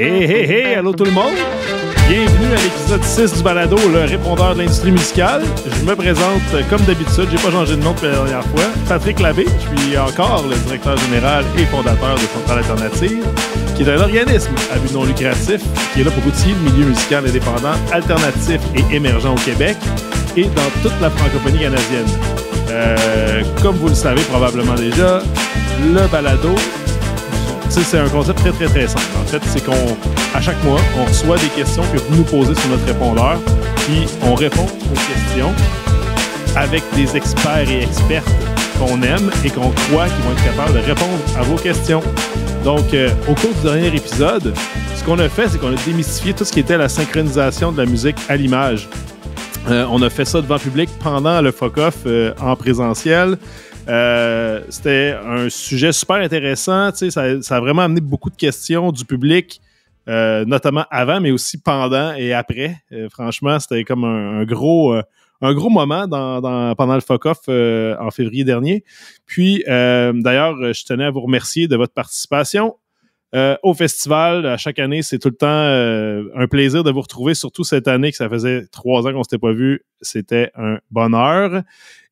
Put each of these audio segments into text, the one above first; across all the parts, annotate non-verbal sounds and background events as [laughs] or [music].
Hey, hey, hey, allô tout le monde! Bienvenue à l'épisode 6 du balado, le répondeur de l'industrie musicale. Je me présente euh, comme d'habitude, j'ai pas changé de nom depuis la dernière fois. Patrick Labbé, je suis encore le directeur général et fondateur de Centrale Alternative, qui est un organisme à but non lucratif qui est là pour outiller le milieu musical indépendant, alternatif et émergent au Québec et dans toute la francophonie canadienne. Euh, comme vous le savez probablement déjà, le balado c'est un concept très, très, très simple. En fait, c'est qu'on, à chaque mois, on reçoit des questions que vous nous posez sur notre répondeur, puis on répond aux questions avec des experts et expertes qu'on aime et qu'on croit qu'ils vont être capables de répondre à vos questions. Donc, euh, au cours du dernier épisode, ce qu'on a fait, c'est qu'on a démystifié tout ce qui était la synchronisation de la musique à l'image. Euh, on a fait ça devant public pendant le fuck euh, en présentiel. Euh, c'était un sujet super intéressant. Ça, a vraiment amené beaucoup de questions du public. Euh, notamment avant, mais aussi pendant et après. Euh, franchement, c'était comme un, gros, un gros moment pendant le fuck-off en février dernier. Puis, d'ailleurs, je tenais à vous remercier de votre participation. au festival, à chaque année, c'est tout le temps un plaisir de vous retrouver, surtout cette année que ça faisait trois ans qu'on ne s'était pas vu. C'était un bonheur.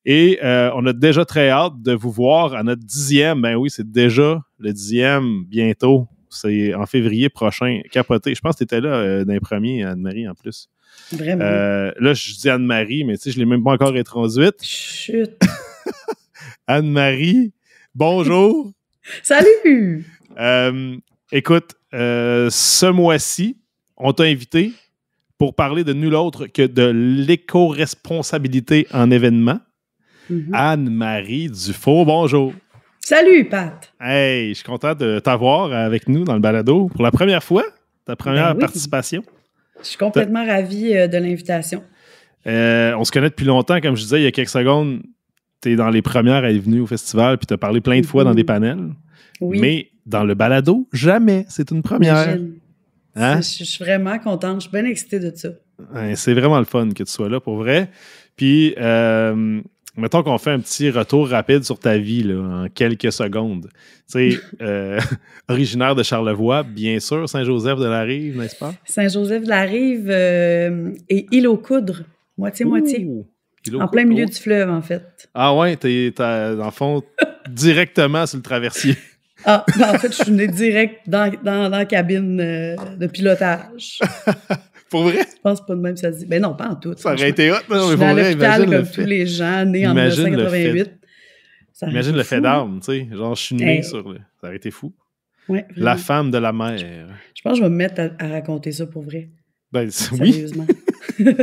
Et euh, on a déjà très hâte de vous voir à notre dixième. Ben oui, c'est déjà le dixième bientôt. C'est en février prochain. Capoté. Je pense que tu étais là euh, d'un premier, Anne-Marie, en plus. Vraiment. Euh, là, je dis Anne-Marie, mais tu sais, je ne l'ai même pas encore introduite. Chut. [laughs] Anne-Marie, bonjour. [laughs] Salut. écoute, ce mois-ci, on t'a invité pour parler de nul autre que de l'éco-responsabilité en événement. Mhm. Anne-Marie Dufault, bonjour. Salut, Pat. Hey, je suis content de t'avoir avec nous dans le balado pour la première fois, ta première ben participation. Je suis complètement ravie euh, de l'invitation. Euh, on se connaît depuis longtemps, comme je disais il y a quelques secondes. Tu es dans les premières à être venue au festival, puis tu as parlé plein de fois dans mhm. des panels. Oui. Mais dans le balado, jamais. C'est une première. Hein? Je suis vraiment contente. Je suis bien excitée de ça. c'est vraiment le fun que tu sois là, pour vrai. Puis, euh, mettons qu'on fait un petit retour rapide sur ta vie là, en quelques secondes. Tu sais, [laughs] euh, [laughs] originaire de Charlevoix, bien sûr, Saint-Joseph de la Rive, n'est-ce pas? Saint-Joseph de la Rive euh, et île aux coudres, moitié-moitié. En plein milieu oh. du fleuve, en fait. Ah ouais, t'es, dans fond, [laughs] directement sur le traversier. Ah, ben, en fait, je suis venu direct dans, la cabine euh, de pilotage vrai? Je pense pas de même, ça se dit. Ben non, pas en tout. Ça aurait été hot, mais non, Je pour vrai, imagine. comme tous les gens nés en 1988. Imagine le fait d'armes, tu sais. Genre, je suis né sur le. Ça aurait été fou. Ouais, la femme de la mère. Je, pense que je vais me mettre à, raconter ça pour vrai. Ben, oui. Sérieusement. [laughs]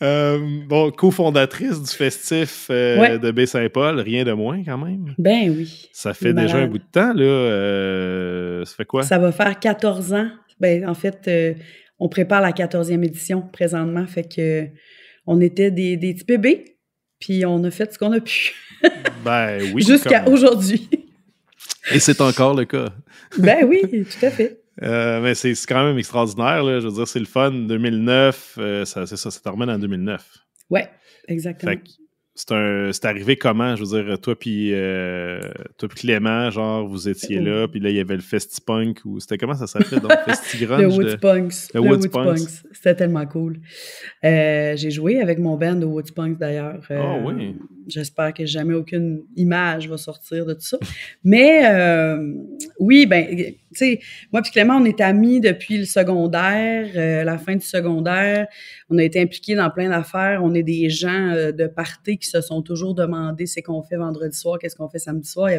Euh, bon, cofondatrice du festif euh, de Baie-Saint-Paul, rien de moins quand même. Ben oui. Ça fait déjà un bout de temps, là. Euh, ça fait quoi? Ça va faire 14 ans. Ben, en fait, on prépare la 14e édition présentement. Fait que on était des, petits bébés, puis on a fait ce qu'on a pu. [laughs] Ben oui. Jusqu'à aujourd'hui. Et c'est encore le cas. [laughs] ben oui, tout à fait. Euh, mais c'est quand même extraordinaire. Je veux dire, c'est le fun. 2009, euh, ça, c'est ça, ça en 2009. Ouais, exactement c'est arrivé comment, je veux dire, toi puis euh, toi Clément, genre vous étiez là, mm. puis là il y avait le Festipunk ou c'était comment ça s'appelait donc [laughs] le Woodspunks. Le, le C'était tellement cool. Euh, j'ai joué avec mon band au Woodpunks d'ailleurs. oh oui. J'espère que jamais aucune image va sortir de tout ça. Mais oui, ben sais, moi puis Clément, on est amis depuis le secondaire, euh, la fin du secondaire. On a été impliqués dans plein d'affaires. On est des gens euh, de party qui se sont toujours demandé c'est qu'on fait vendredi soir, qu'est-ce qu'on fait samedi soir. Il y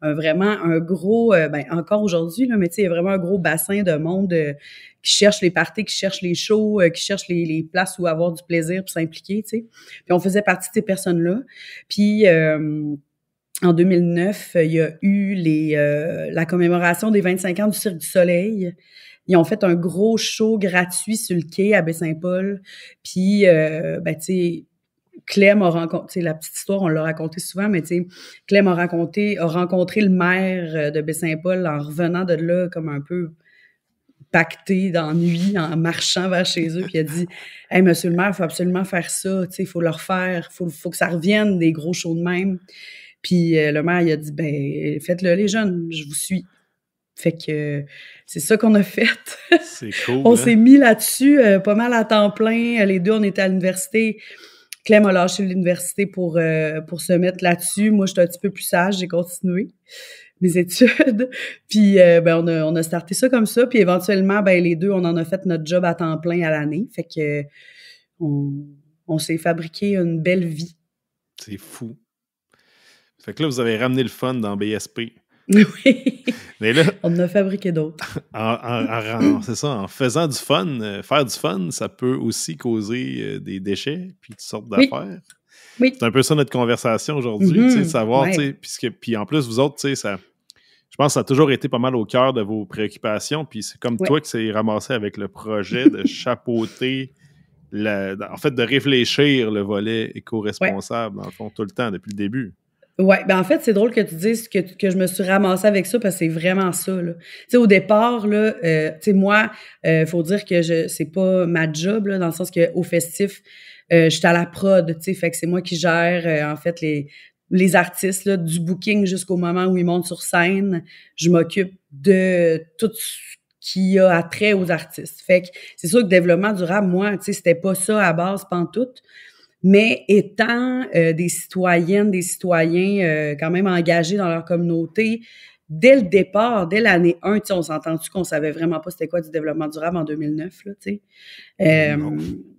avait vraiment un gros, euh, ben, encore aujourd'hui, là, mais tu il y a vraiment un gros bassin de monde qui cherche les parties, qui cherche les shows, qui cherche les, places où avoir du plaisir, pour s'impliquer, Puis on faisait partie de ces personnes-là. Puis en 2009, euh, il y a eu euh, la commémoration des 25 ans du Cirque du Soleil. Ils ont fait un gros show gratuit sur le quai à Baie-Saint-Paul. Puis, euh, ben, tu sais, Clem a rencontré, la petite histoire, on l'a raconté souvent, mais tu sais, Clem a, raconté, a rencontré le maire de Baie-Saint-Paul en revenant de là comme un peu pacté d'ennui en marchant vers chez eux. Puis il a dit Hey, monsieur le maire, il faut absolument faire ça. Tu Il faut leur faire, il faut, que ça revienne des gros shows de même. Puis euh, le maire, il a dit, ben, faites-le les jeunes, je vous suis. Fait que c'est ça qu'on a fait. [laughs] C'est cool. on hein? s'est mis là-dessus euh, pas mal à temps plein. Euh, les deux, on était à l'université. Clem a lâché l'université pour, pour se mettre là-dessus. Moi, j'étais un petit peu plus sage, j'ai continué mes études. [laughs] puis ben, on, a, on a starté ça comme ça. Puis éventuellement, ben, les deux, on en a fait notre job à temps plein à l'année. Fait que on s'est fabriqué une belle vie. C'est fou. Fait que là, vous avez ramené le fun dans BSP. [laughs] Oui. Mais là, on en a fabriqué d'autres. [laughs] c'est ça, en faisant du fun, euh, faire du fun, ça peut aussi causer euh, des déchets, puis toutes sortes d'affaires. C'est un peu ça notre conversation aujourd'hui, de mhm. savoir, puisque, puis en plus, vous autres, ça, je pense que ça a toujours été pas mal au cœur de vos préoccupations, puis c'est comme toi que c'est ramassé avec le projet de [laughs] chapeauter. en fait, de réfléchir le volet éco-responsable, en dans le fond, tout le temps, depuis le début. Ouais, ben en fait, c'est drôle que tu dises que, je me suis ramassée avec ça parce que c'est vraiment ça. Là. Au départ, là, euh, moi, euh, faut dire que je c'est pas ma job, là, dans le sens qu'au festif, euh, j'étais à la prod, fait que c'est moi qui gère euh, en fait les, les artistes là, du booking jusqu'au moment où ils montent sur scène. Je m'occupe de tout ce qui a trait aux artistes. Fait que c'est sûr que développement durable, moi, c'était pas ça à base pantoute. tout mais étant euh, des citoyennes, des citoyens euh, quand même engagés dans leur communauté, dès le départ, dès l'année 1, on s'est entendu qu'on savait vraiment pas c'était quoi du développement durable en 2009. Là, mm, euh,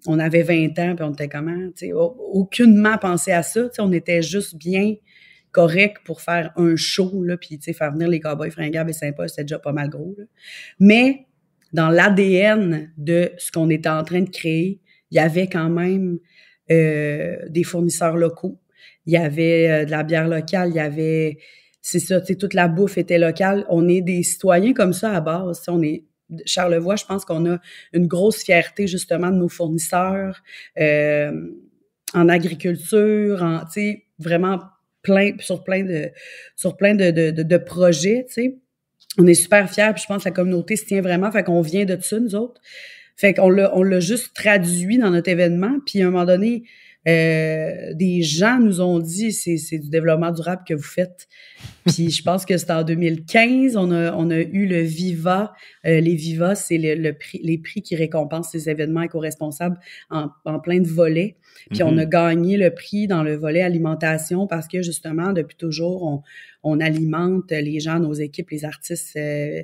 on avait 20 ans, puis on était comment? Aucunement pensé à ça. On était juste bien correct pour faire un show, là, puis faire venir les cow-boys fringables et sympas, c'était déjà pas mal gros. Mais dans l'ADN de ce qu'on était en train de créer, il y avait quand même euh, des fournisseurs locaux. Il y avait euh, de la bière locale, il y avait c'est ça, tu toute la bouffe était locale. On est des citoyens comme ça à base. on est Charlevoix, je pense qu'on a une grosse fierté justement de nos fournisseurs euh, en agriculture, en, tu vraiment plein sur plein de sur plein de, de, de, projets, tu sais, On est super fiers, puis je pense que la communauté se tient vraiment, fait qu'on vient de ça, nous autres. Fait qu'on l'a, on l'a juste traduit dans notre événement. Puis à un moment donné, euh, des gens nous ont dit c'est, c'est du développement durable que vous faites. Puis je pense que c'était en 2015, on a, on a eu le Viva. Euh, les Viva, c'est le, prix, les prix qui récompensent ces événements éco-responsables en, plein de volets. Puis on a mm-hmm. gagné le prix dans le volet alimentation parce que justement, depuis toujours, on, on alimente les gens, nos équipes, les artistes euh,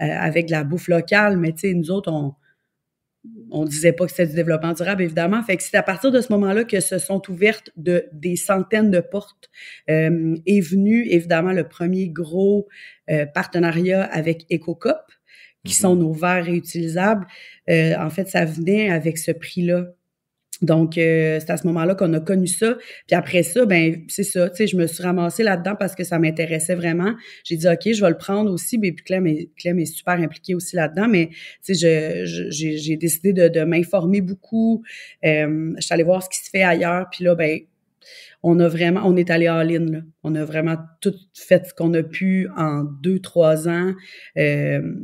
avec de la bouffe locale. Mais tu sais, nous autres, on on disait pas que c'était du développement durable, évidemment. Fait que c'est à partir de ce moment-là que se sont ouvertes de, des centaines de portes. Euh, est venu, évidemment, le premier gros euh, partenariat avec EcoCop, qui mm-hmm. sont nos verres réutilisables. Euh, en fait, ça venait avec ce prix-là donc, euh, c'est à ce moment-là qu'on a connu ça. Puis après ça, ben c'est ça, tu sais, je me suis ramassée là-dedans parce que ça m'intéressait vraiment. J'ai dit, OK, je vais le prendre aussi. Mais ben, puis Clem est, Clem super impliquée aussi là-dedans. Mais, tu sais, j'ai décidé de, m'informer beaucoup. Euh, je suis allée voir ce qui se fait ailleurs. Puis là, ben on a vraiment, on est allé en ligne. On a vraiment tout fait ce qu'on a pu en deux, trois ans. Euh,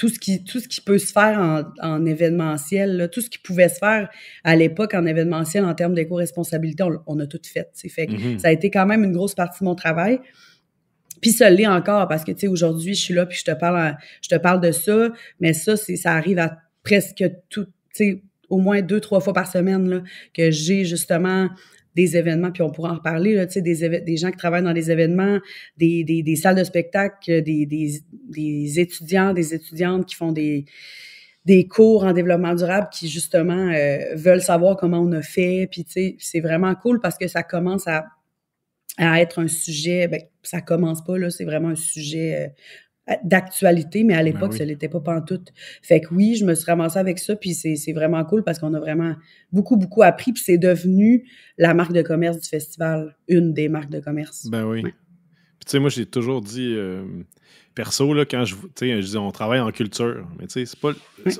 tout ce qui, tout ce qui peut se faire en, événementiel, tout ce qui pouvait se faire à l'époque en événementiel en termes d'éco-responsabilité, on, a tout fait. fait mm-hmm. Ça a été quand même une grosse partie de mon travail. Puis ça l'est encore parce que tu sais aujourd'hui je suis là puis je te parle je te parle de ça mais ça c'est ça arrive à presque tout tu sais au moins deux trois fois par semaine que j'ai justement des événements, puis on pourra en reparler, des, des gens qui travaillent dans des événements, des, salles de spectacle, euh, des, étudiants, des étudiantes qui font des, des cours en développement durable qui, justement, euh, veulent savoir comment on a fait. Puis, tu sais, c'est vraiment cool parce que ça commence à, à être un sujet, ben, ça commence pas, là, c'est vraiment un sujet euh, euh, d'actualité, mais à ben l'époque, ce n'était ça l'était pas pantoute. Fait que oui, je me suis ramassée avec ça, puis c'est vraiment cool parce qu'on a vraiment beaucoup, beaucoup appris, puis c'est devenu la marque de commerce du festival, une des marques de commerce. Ben oui. Puis tu sais, moi, j'ai toujours dit, euh, perso, là, quand je, je dis on travaille en culture, mais tu sais, c'est pas...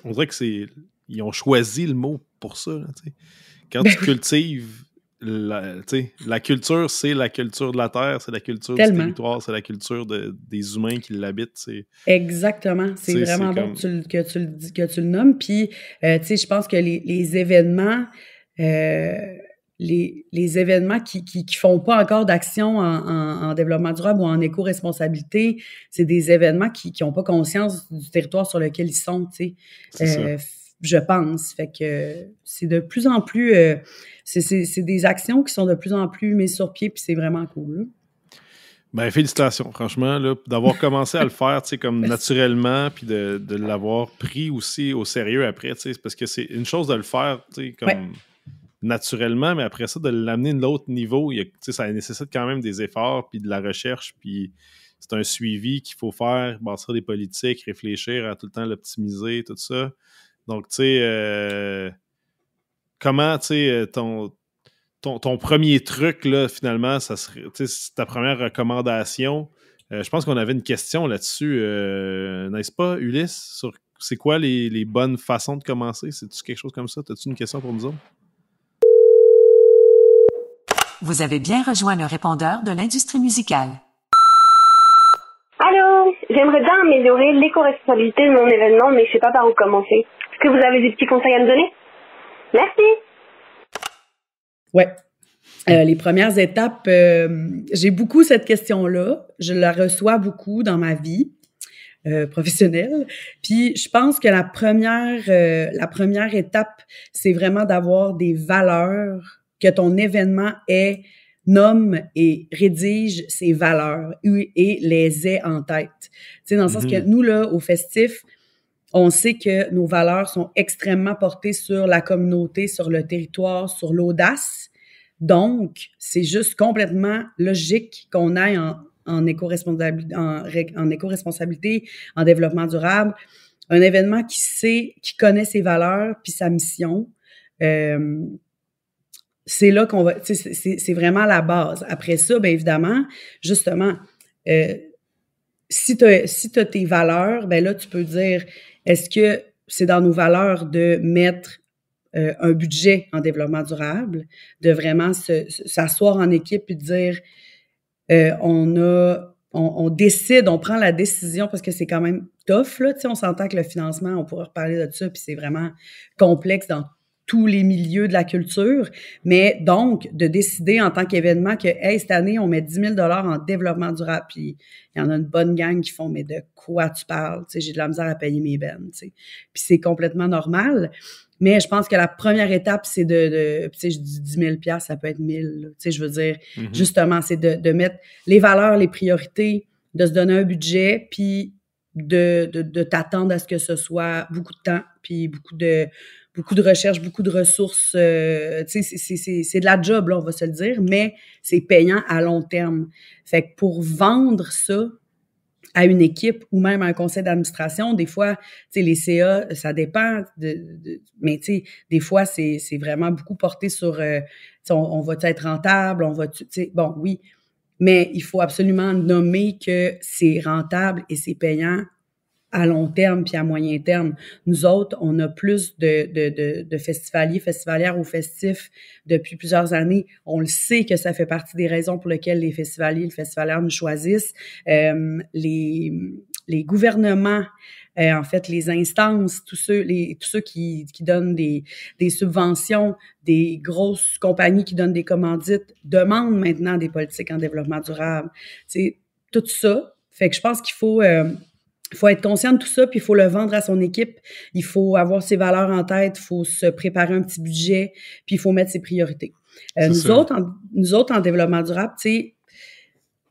On dirait que c'est... Ils ont choisi le mot pour ça, Quand ben tu cultives la, la culture, c'est la culture de la Terre, c'est la culture du territoire, c'est la culture des humains qui l'habitent. Exactement. C'est vraiment bon que, tu, le, que, tu le nommes. Puis, euh, tu sais, je pense que les, événements. Euh, les, les, événements qui, qui, font pas encore d'action en, développement durable ou en éco-responsabilité, c'est des événements qui n'ont pas conscience du territoire sur lequel ils sont. Tu sais. Euh, je pense. Fait que c'est de plus en plus, euh, c'est des actions qui sont de plus en plus mises sur pied, puis c'est vraiment cool. Ben, félicitations, franchement, d'avoir commencé à le faire, tu comme [laughs] naturellement, puis de, l'avoir pris aussi au sérieux après, tu parce que c'est une chose de le faire, tu sais, comme naturellement, mais après ça, de l'amener de l'autre niveau, tu ça nécessite quand même des efforts, puis de la recherche, puis c'est un suivi qu'il faut faire, bâtir des politiques, réfléchir à tout le temps l'optimiser, tout ça. Donc, tu sais, euh, comment, tu sais, euh, ton, ton, ton, premier truc, là, finalement, ça serait, ta première recommandation. Euh, je pense qu'on avait une question là-dessus, n'est-ce pas, Ulysse, sur c'est quoi les, bonnes façons de commencer? C'est-tu quelque chose comme ça? As-tu une question pour nous autres? Vous avez bien rejoint le répondeur de l'industrie musicale. Allô? J'aimerais bien améliorer l'éco-responsabilité de mon événement, mais je sais pas par où commencer que vous avez des petits conseils à me donner Merci. Ouais. Euh, les premières étapes, euh, j'ai beaucoup cette question-là. Je la reçois beaucoup dans ma vie euh, professionnelle. Puis je pense que la première, la première étape, c'est vraiment d'avoir des valeurs, que ton événement est, nomme et rédige ses valeurs et les ait en tête. Tu sais, dans le sens que mhm. nous, là, au festif, on sait que nos valeurs sont extrêmement portées sur la communauté, sur le territoire, sur l'audace. Donc, c'est juste complètement logique qu'on aille en, éco-responsabilité, en, développement durable. Un événement qui sait, qui connaît ses valeurs puis sa mission. Euh, c'est là qu'on va, c'est vraiment la base. Après ça, bien évidemment, justement, euh, si tu as, tes valeurs, ben là, tu peux dire, est-ce que c'est dans nos valeurs de mettre euh, un budget en développement durable, de vraiment s'asseoir en équipe et de dire, euh, on a on, décide, on prend la décision parce que c'est quand même tough. Là, on s'entend que le financement, on pourrait reparler de ça, puis c'est vraiment complexe dans tous les milieux de la culture, mais donc de décider en tant qu'événement que, hey, cette année, on met 10 000 en développement durable, puis il y en a une bonne gang qui font, mais de quoi tu parles? Tu sais, j'ai de la misère à payer mes bennes, tu sais. Puis c'est complètement normal, mais je pense que la première étape, c'est de, tu sais, je dis 10 000 ça peut être 1000, tu sais, je veux dire, mm-hmm. justement, c'est de, de mettre les valeurs, les priorités, de se donner un budget, puis de, de, de t'attendre à ce que ce soit beaucoup de temps, puis beaucoup de, beaucoup de recherches, beaucoup de ressources. Euh, sais, c'est de la job, là, on va se le dire, mais c'est payant à long terme. Fait que pour vendre ça à une équipe ou même à un conseil d'administration, des fois, les CA, ça dépend, de, de mais des fois, c'est vraiment beaucoup porté sur euh, on, on va être rentable, on va, tu sais, bon, oui, mais il faut absolument nommer que c'est rentable et c'est payant à long terme puis à moyen terme. Nous autres, on a plus de, de, de, de festivaliers, festivalières ou festifs depuis plusieurs années. On le sait que ça fait partie des raisons pour lesquelles les festivaliers, les festivalières nous choisissent. Euh, les, les gouvernements, euh, en fait, les instances, tous ceux, les, tous ceux qui, qui donnent des, des subventions, des grosses compagnies qui donnent des commandites, demandent maintenant des politiques en développement durable. C'est tout ça. Fait que je pense qu'il faut... Euh, il faut être conscient de tout ça, puis il faut le vendre à son équipe. Il faut avoir ses valeurs en tête, il faut se préparer un petit budget, puis il faut mettre ses priorités. Euh, nous, autres, en, nous autres, en développement durable, tu sais,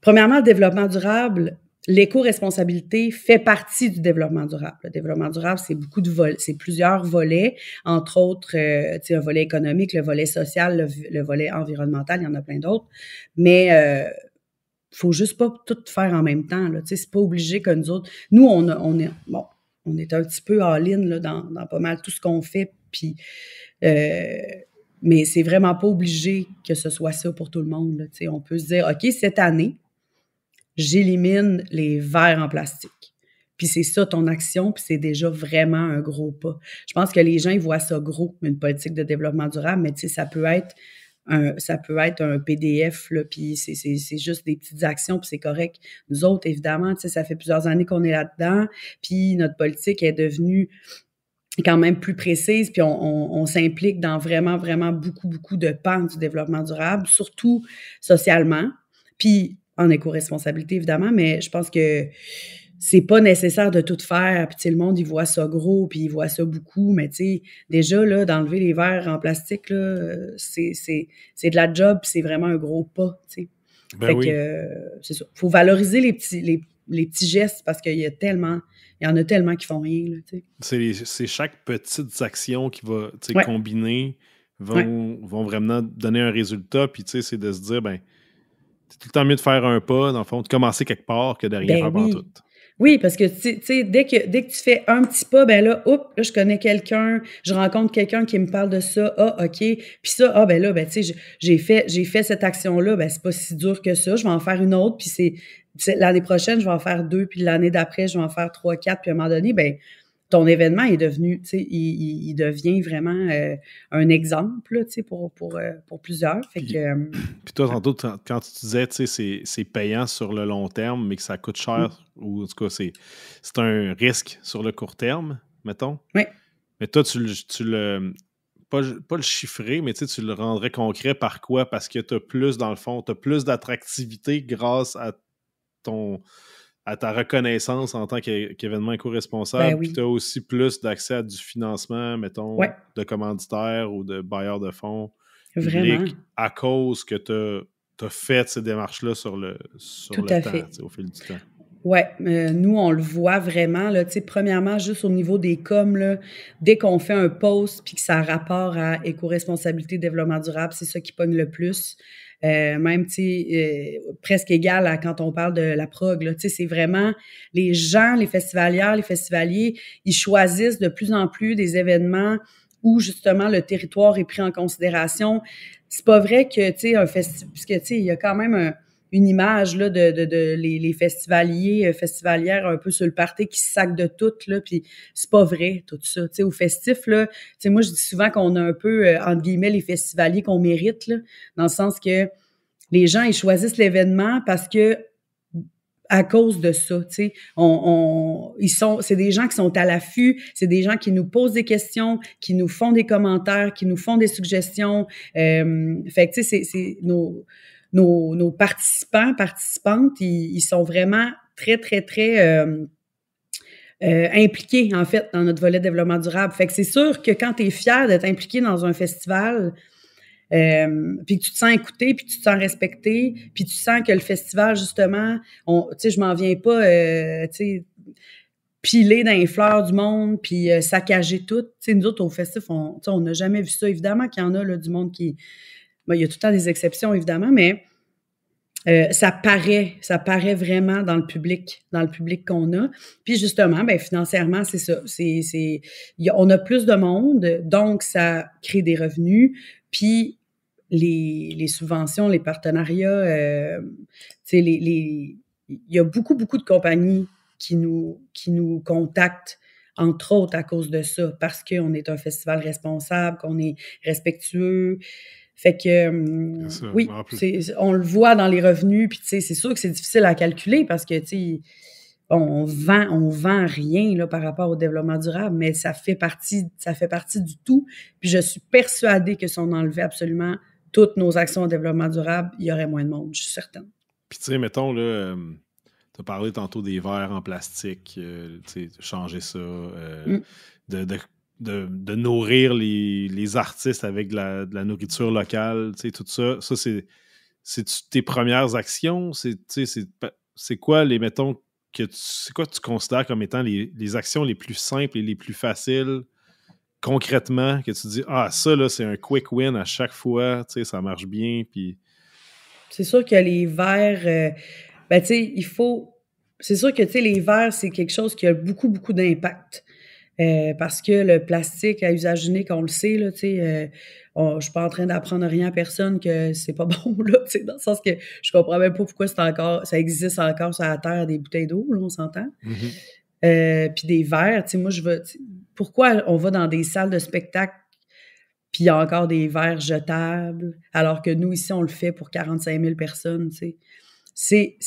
premièrement, le développement durable, l'éco-responsabilité fait partie du développement durable. Le développement durable, c'est beaucoup de volets, c'est plusieurs volets, entre autres, euh, tu sais, un volet économique, le volet social, le, volet environnemental, il y en a plein d'autres. Mais... Euh, faut juste pas tout faire en même temps. Là. C'est pas obligé que nous autres. Nous, on, on est bon, on est un petit peu all-in là, dans, pas mal tout ce qu'on fait. Puis, euh, mais c'est vraiment pas obligé que ce soit ça pour tout le monde. on peut se dire, OK, cette année, j'élimine les verres en plastique. Puis c'est ça ton action, puis c'est déjà vraiment un gros pas. Je pense que les gens, voient ça gros, une politique de développement durable, mais ça peut être ça peut être un PDF, puis c'est juste des petites actions, puis c'est correct. Nous autres, évidemment, ça fait plusieurs années qu'on est là-dedans, puis notre politique est devenue quand même plus précise, puis on s'implique dans vraiment, vraiment beaucoup, beaucoup de pans du développement durable, surtout socialement, puis en éco-responsabilité, évidemment, mais je pense que c'est pas nécessaire de tout faire. Puis, le monde, il voit ça gros, puis il voit ça beaucoup. Mais, tu sais, déjà, là, d'enlever les verres en plastique, là, c'est, de la job, c'est vraiment un gros pas, tu sais. Ben euh, Faut valoriser les petits, les, petits gestes parce qu'il y a tellement, il y en a tellement qui font rien, là, tu sais. C'est chaque petite action qui va, tu sais, combiner, vont, vraiment donner un résultat. Puis, tu sais, c'est de se dire, ben, c'est tout le temps mieux de faire un pas, dans le fond, de commencer quelque part que derrière rien ben tout. Oui, parce que tu sais, dès que dès que tu fais un petit pas, ben là, oups, là, je connais quelqu'un, je rencontre quelqu'un qui me parle de ça, ah, OK. Puis ça, ah ben là, ben tu sais, j'ai fait, j'ai fait cette action-là, ben c'est pas si dur que ça, je vais en faire une autre, puis c'est l'année prochaine, je vais en faire deux, puis l'année d'après, je vais en faire trois, quatre, puis à un moment donné, ben ton événement est devenu, tu sais, il, devient vraiment euh, un exemple, tu sais, pour, pour, euh, pour plusieurs. Euh, puis, toi, tantôt, quand tu disais, tu sais, c'est payant sur le long terme, mais que ça coûte cher, mm. ou en tout cas, c'est un risque sur le court terme, mettons. Oui. Mais toi, tu, tu le... Pas, pas, le chiffrer, mais tu, sais, tu le rendrais concret par quoi? Parce que tu as plus, dans le fond, tu as plus d'attractivité grâce à ton, à ta reconnaissance en tant qu'événement éco-responsable. Ben puis tu as aussi plus d'accès à du financement, mettons, de commanditaires ou de bailleurs de fonds Vraiment. à cause que tu as, fait ces démarches-là sur le, sur temps, au fil du temps. Oui, euh, nous, on le voit vraiment. Là, premièrement, juste au niveau des coms, dès qu'on fait un post puis que ça a rapport à éco-responsabilité, développement durable, c'est ça qui pogne le plus. Euh, même euh, presque égal à quand on parle de la prog. C'est vraiment les gens, les festivalières, les festivaliers, ils choisissent de plus en plus des événements où justement le territoire est pris en considération. C'est pas vrai que, tu sais, un festival, puisque, tu sais, il y a quand même un, une image là, de, de, de les, festivaliers, euh, festivalières un peu sur le party qui se sacquent de tout, là, puis c'est pas vrai tout ça. Tu au festif, là, tu moi je dis souvent qu'on a un peu, euh, entre guillemets, les festivaliers qu'on mérite, là, dans le sens que les gens, ils choisissent l'événement parce que à cause de ça, tu on, ils sont, c'est des gens qui sont à l'affût, c'est des gens qui nous posent des questions, qui nous font des commentaires, qui nous font des suggestions. Euh, fait que tu sais, c'est nos nos, participants, participantes, ils, sont vraiment très, très, très euh, euh, impliqués, en fait, dans notre volet développement durable. Fait que c'est sûr que quand tu es fier d'être impliqué dans un festival, euh, puis que tu te sens écouté, puis tu te sens respecté, puis tu sens que le festival, justement, tu sais, je m'en viens pas, tu sais, piler dans les fleurs du monde, puis saccager tout. Tu sais, nous autres, au festif, on n'a jamais vu ça. Évidemment qu'il y en a là, du monde qui, il y a tout le temps des exceptions, évidemment, mais euh, ça paraît, ça paraît vraiment dans le public, dans le public qu'on a. Puis justement, ben, financièrement, c'est ça. C'est, on a plus de monde, donc ça crée des revenus. Puis les, subventions, les partenariats, euh, les, il y a beaucoup, beaucoup de compagnies qui nous, qui nous contactent entre autres à cause de ça, parce qu'on est un festival responsable, qu'on est respectueux, fait que euh, oui, on le voit dans les revenus, puis c'est sûr que c'est difficile à calculer parce que tu on vend, on vend rien là, par rapport au développement durable, mais ça fait partie, ça fait partie du tout. Puis je suis persuadé que si on enlevait absolument toutes nos actions au développement durable, il y aurait moins de monde, je suis certaine. Puis tu sais, mettons là. Euh, tu as parlé tantôt des verres en plastique, euh, tu changer ça, mm. de de, nourrir les, artistes avec de la, de la nourriture locale, tout ça. Ça, c'est, c'est tes premières actions? C'est, quoi les, mettons, que c'est quoi tu considères comme étant les, actions les plus simples et les plus faciles concrètement que tu dis Ah, ça, là, c'est un quick win à chaque fois, tu sais, ça marche bien. Puis... C'est sûr que les verres, euh, ben, tu sais, il faut. C'est sûr que, tu sais, les verres, c'est quelque chose qui a beaucoup, beaucoup d'impact. Euh, parce que le plastique à usage unique, on le sait, là, euh, je suis pas en train d'apprendre rien à personne que c'est pas [laughs] bon, là, dans le sens que je comprends même pas pourquoi ça existe encore sur la Terre des bouteilles d'eau, on s'entend. Mm-hmm. Euh, puis des verres, moi, je veux. Pourquoi on va dans des salles de spectacle, puis il y a encore des verres jetables, alors que nous, ici, on le fait pour 45 000 personnes, C'est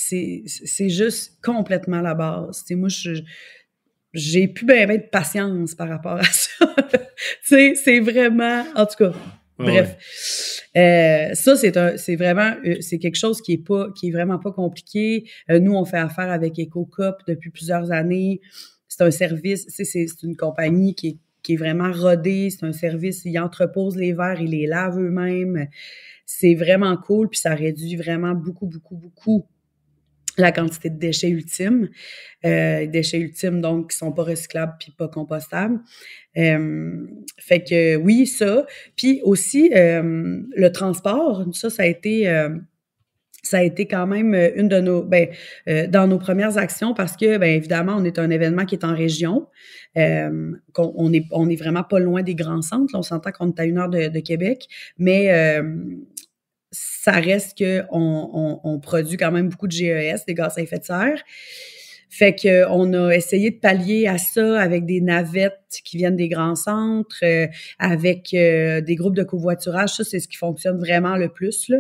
juste complètement la base. sais, moi, je j'ai plus bien ben de patience par rapport à ça. [laughs] c'est vraiment, en tout cas, bref. Euh, ça, c'est un, c'est vraiment, euh, c'est quelque chose qui est pas, qui est vraiment pas compliqué. Euh, nous, on fait affaire avec EcoCop depuis plusieurs années. C'est un service, c'est une compagnie qui est, qui est vraiment rodée. C'est un service, ils entreposent les verres, ils les lavent eux-mêmes. C'est vraiment cool, puis ça réduit vraiment beaucoup, beaucoup, beaucoup la quantité de déchets ultimes, euh, déchets ultimes donc qui sont pas recyclables puis pas compostables. Euh, fait que oui ça, puis aussi euh, le transport, ça ça a été ça a été quand même une de nos ben, dans nos premières actions parce que ben évidemment on est un événement qui est en région, on est, on est vraiment pas loin des grands centres. on s'entend qu'on est à une heure de, Québec, mais euh, ça reste qu'on on, produit quand même beaucoup de GES, des gaz à effet de serre. Fait qu'on a essayé de pallier à ça avec des navettes qui viennent des grands centres, euh, avec euh, des groupes de covoiturage. Ça, c'est ce qui fonctionne vraiment le plus. Là.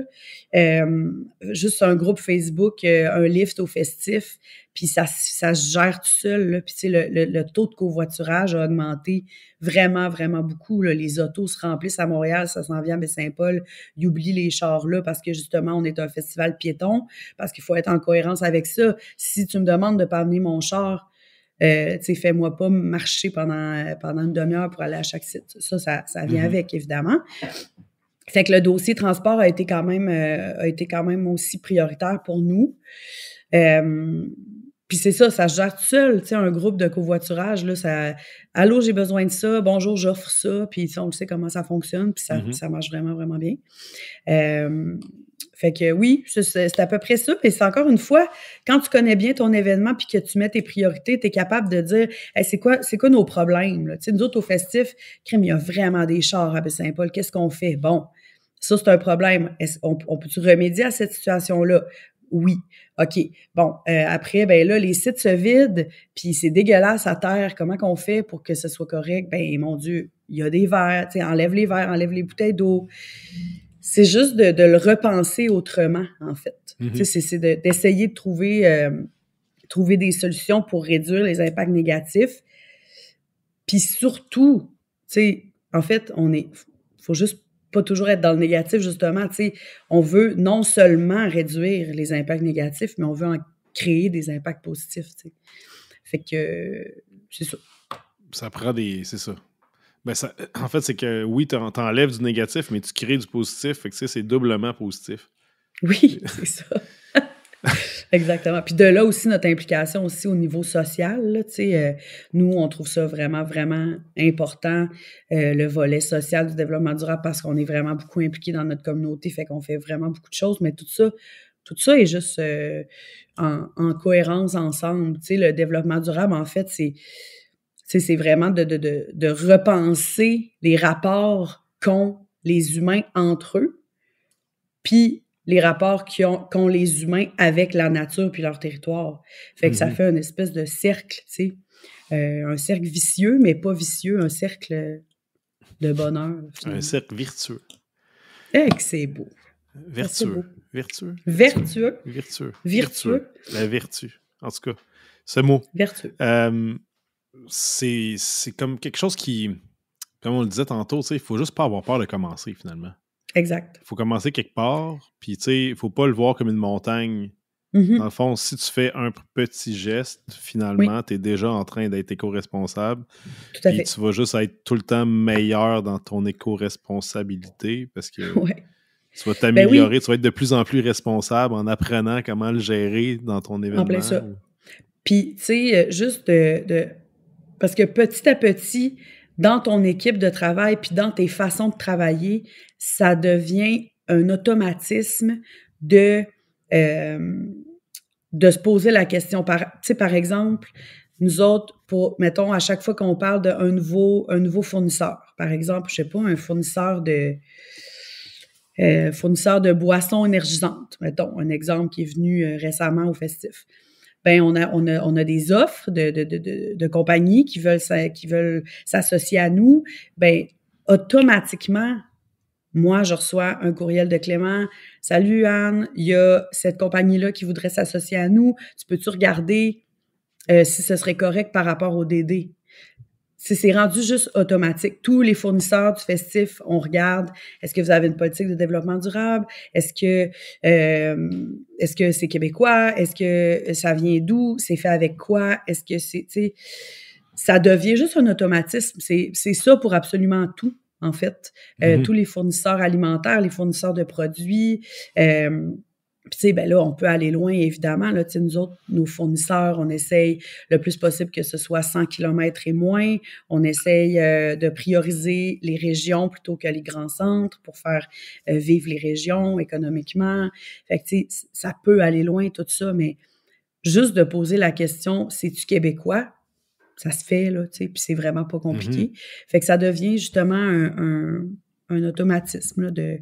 Euh, juste un groupe Facebook, un lift au festif, puis ça, ça se gère tout seul. Puis, tu sais, le, le, taux de covoiturage a augmenté vraiment, vraiment beaucoup. Les autos se remplissent à Montréal, ça s'en vient à Saint-Paul. Ils oublient les chars là parce que, justement, on est un festival piéton, parce qu'il faut être en cohérence avec ça. Si tu me demandes de parler mon char, euh, tu sais, fais-moi pas marcher pendant, pendant une demi-heure pour aller à chaque site. Ça, ça, vient mm-hmm. avec, évidemment. Fait que le dossier transport a été quand même, euh, été quand même aussi prioritaire pour nous. Euh, puis c'est ça, ça se gère tout seul, tu sais, un groupe de covoiturage, là, ça, allô, j'ai besoin de ça, bonjour, j'offre ça, puis on sait comment ça fonctionne, puis ça, mm-hmm. marche vraiment, vraiment bien. Euh, fait que oui, c'est à peu près ça. Puis c'est encore une fois, quand tu connais bien ton événement puis que tu mets tes priorités, tu es capable de dire c'est quoi c'est quoi nos problèmes? Là? Nous autres, au festif, crème, il y a vraiment des chars à saint paul Qu'est-ce qu'on fait? Bon, ça, c'est un problème. Est-ce on peut-tu remédier à cette situation-là? Oui. OK. Bon, euh, après, ben là, les sites se vident, puis c'est dégueulasse à terre. Comment qu'on fait pour que ce soit correct? Ben, mon Dieu, il y a des verres. Tu sais, enlève les verres, enlève les bouteilles d'eau. C'est juste de, le repenser autrement, en fait. Mm-hmm. c'est d'essayer de, trouver, euh, trouver des solutions pour réduire les impacts négatifs. Puis surtout, tu sais, en fait, on est. faut juste pas toujours être dans le négatif, justement. on veut non seulement réduire les impacts négatifs, mais on veut en créer des impacts positifs. Fait que c'est ça. Ça prend des. C'est ça. Ben, en fait, c'est que oui, tu du négatif, mais tu crées du positif. Fait que c'est doublement positif. Oui, [laughs] c'est ça. Exactement. Puis de là aussi notre implication aussi au niveau social. Là, sais, euh, nous, on trouve ça vraiment, vraiment important, euh, le volet social du développement durable, parce qu'on est vraiment beaucoup impliqué dans notre communauté, fait qu'on fait vraiment beaucoup de choses, mais tout ça, tout ça est juste euh, en, cohérence ensemble. sais, le développement durable, en fait, c'est vraiment de, de repenser les rapports qu'ont les humains entre eux, puis les rapports qu'ont les humains avec la nature puis leur territoire. Fait que ça mhm. fait une espèce de cercle, tu euh, un cercle vicieux, mais pas vicieux, un cercle de bonheur. Un cercle virtueux. Eh, c'est beau. Vertueux. Vertueux. Vertueux. Vertueux. La vertu. En tout cas, ce mot. Vertueux. Euh, c'est comme quelque chose qui, comme on le disait tantôt, il ne faut juste pas avoir peur de commencer finalement. Exact. Il faut commencer quelque part, puis tu sais, il faut pas le voir comme une montagne. Mm-hmm. Dans le fond, si tu fais un petit geste, finalement, tu es déjà en train d'être éco-responsable. Tout à fait. Tu vas juste être tout le temps meilleur dans ton éco-responsabilité parce que [laughs] tu vas ben t'améliorer, tu vas être de plus en plus responsable en apprenant comment le gérer dans ton événement. En ça. Puis, tu sais, euh, juste de, Parce que petit à petit, dans ton équipe de travail, puis dans tes façons de travailler, ça devient un automatisme de, euh, de se poser la question. Par, tu sais, par exemple, nous autres, mettons, à chaque fois qu'on parle d'un nouveau, un nouveau fournisseur, par exemple, je ne sais pas, un fournisseur de, euh, fournisseur de boissons énergisantes, mettons, un exemple qui est venu euh, récemment au festif ben on a on a on a des offres de de, de, compagnies qui veulent qui veulent s'associer à nous, ben automatiquement moi, je reçois un courriel de Clément. Salut Anne, il y a cette compagnie-là qui voudrait s'associer à nous. Tu peux-tu regarder euh, si ce serait correct par rapport au DD? c'est rendu juste automatique. Tous les fournisseurs du festif, on regarde est-ce que vous avez une politique de développement durable, est-ce que euh, est-ce que c'est québécois, est-ce que ça vient d'où, c'est fait avec quoi, est-ce que c'est ça devient juste un automatisme. C'est ça pour absolument tout en fait. Euh, mhm. Tous les fournisseurs alimentaires, les fournisseurs de produits. Euh, puis, tu sais, ben là, on peut aller loin, évidemment. Là, tu nous autres, nos fournisseurs, on essaye le plus possible que ce soit 100 km et moins. On essaye euh, de prioriser les régions plutôt que les grands centres pour faire euh, vivre les régions économiquement. Fait que, tu sais, ça peut aller loin, tout ça, mais juste de poser la question, c'est-tu québécois? Ça se fait, là, tu sais, puis c'est vraiment pas compliqué. Mm-hmm. Fait que ça devient justement un, automatisme, de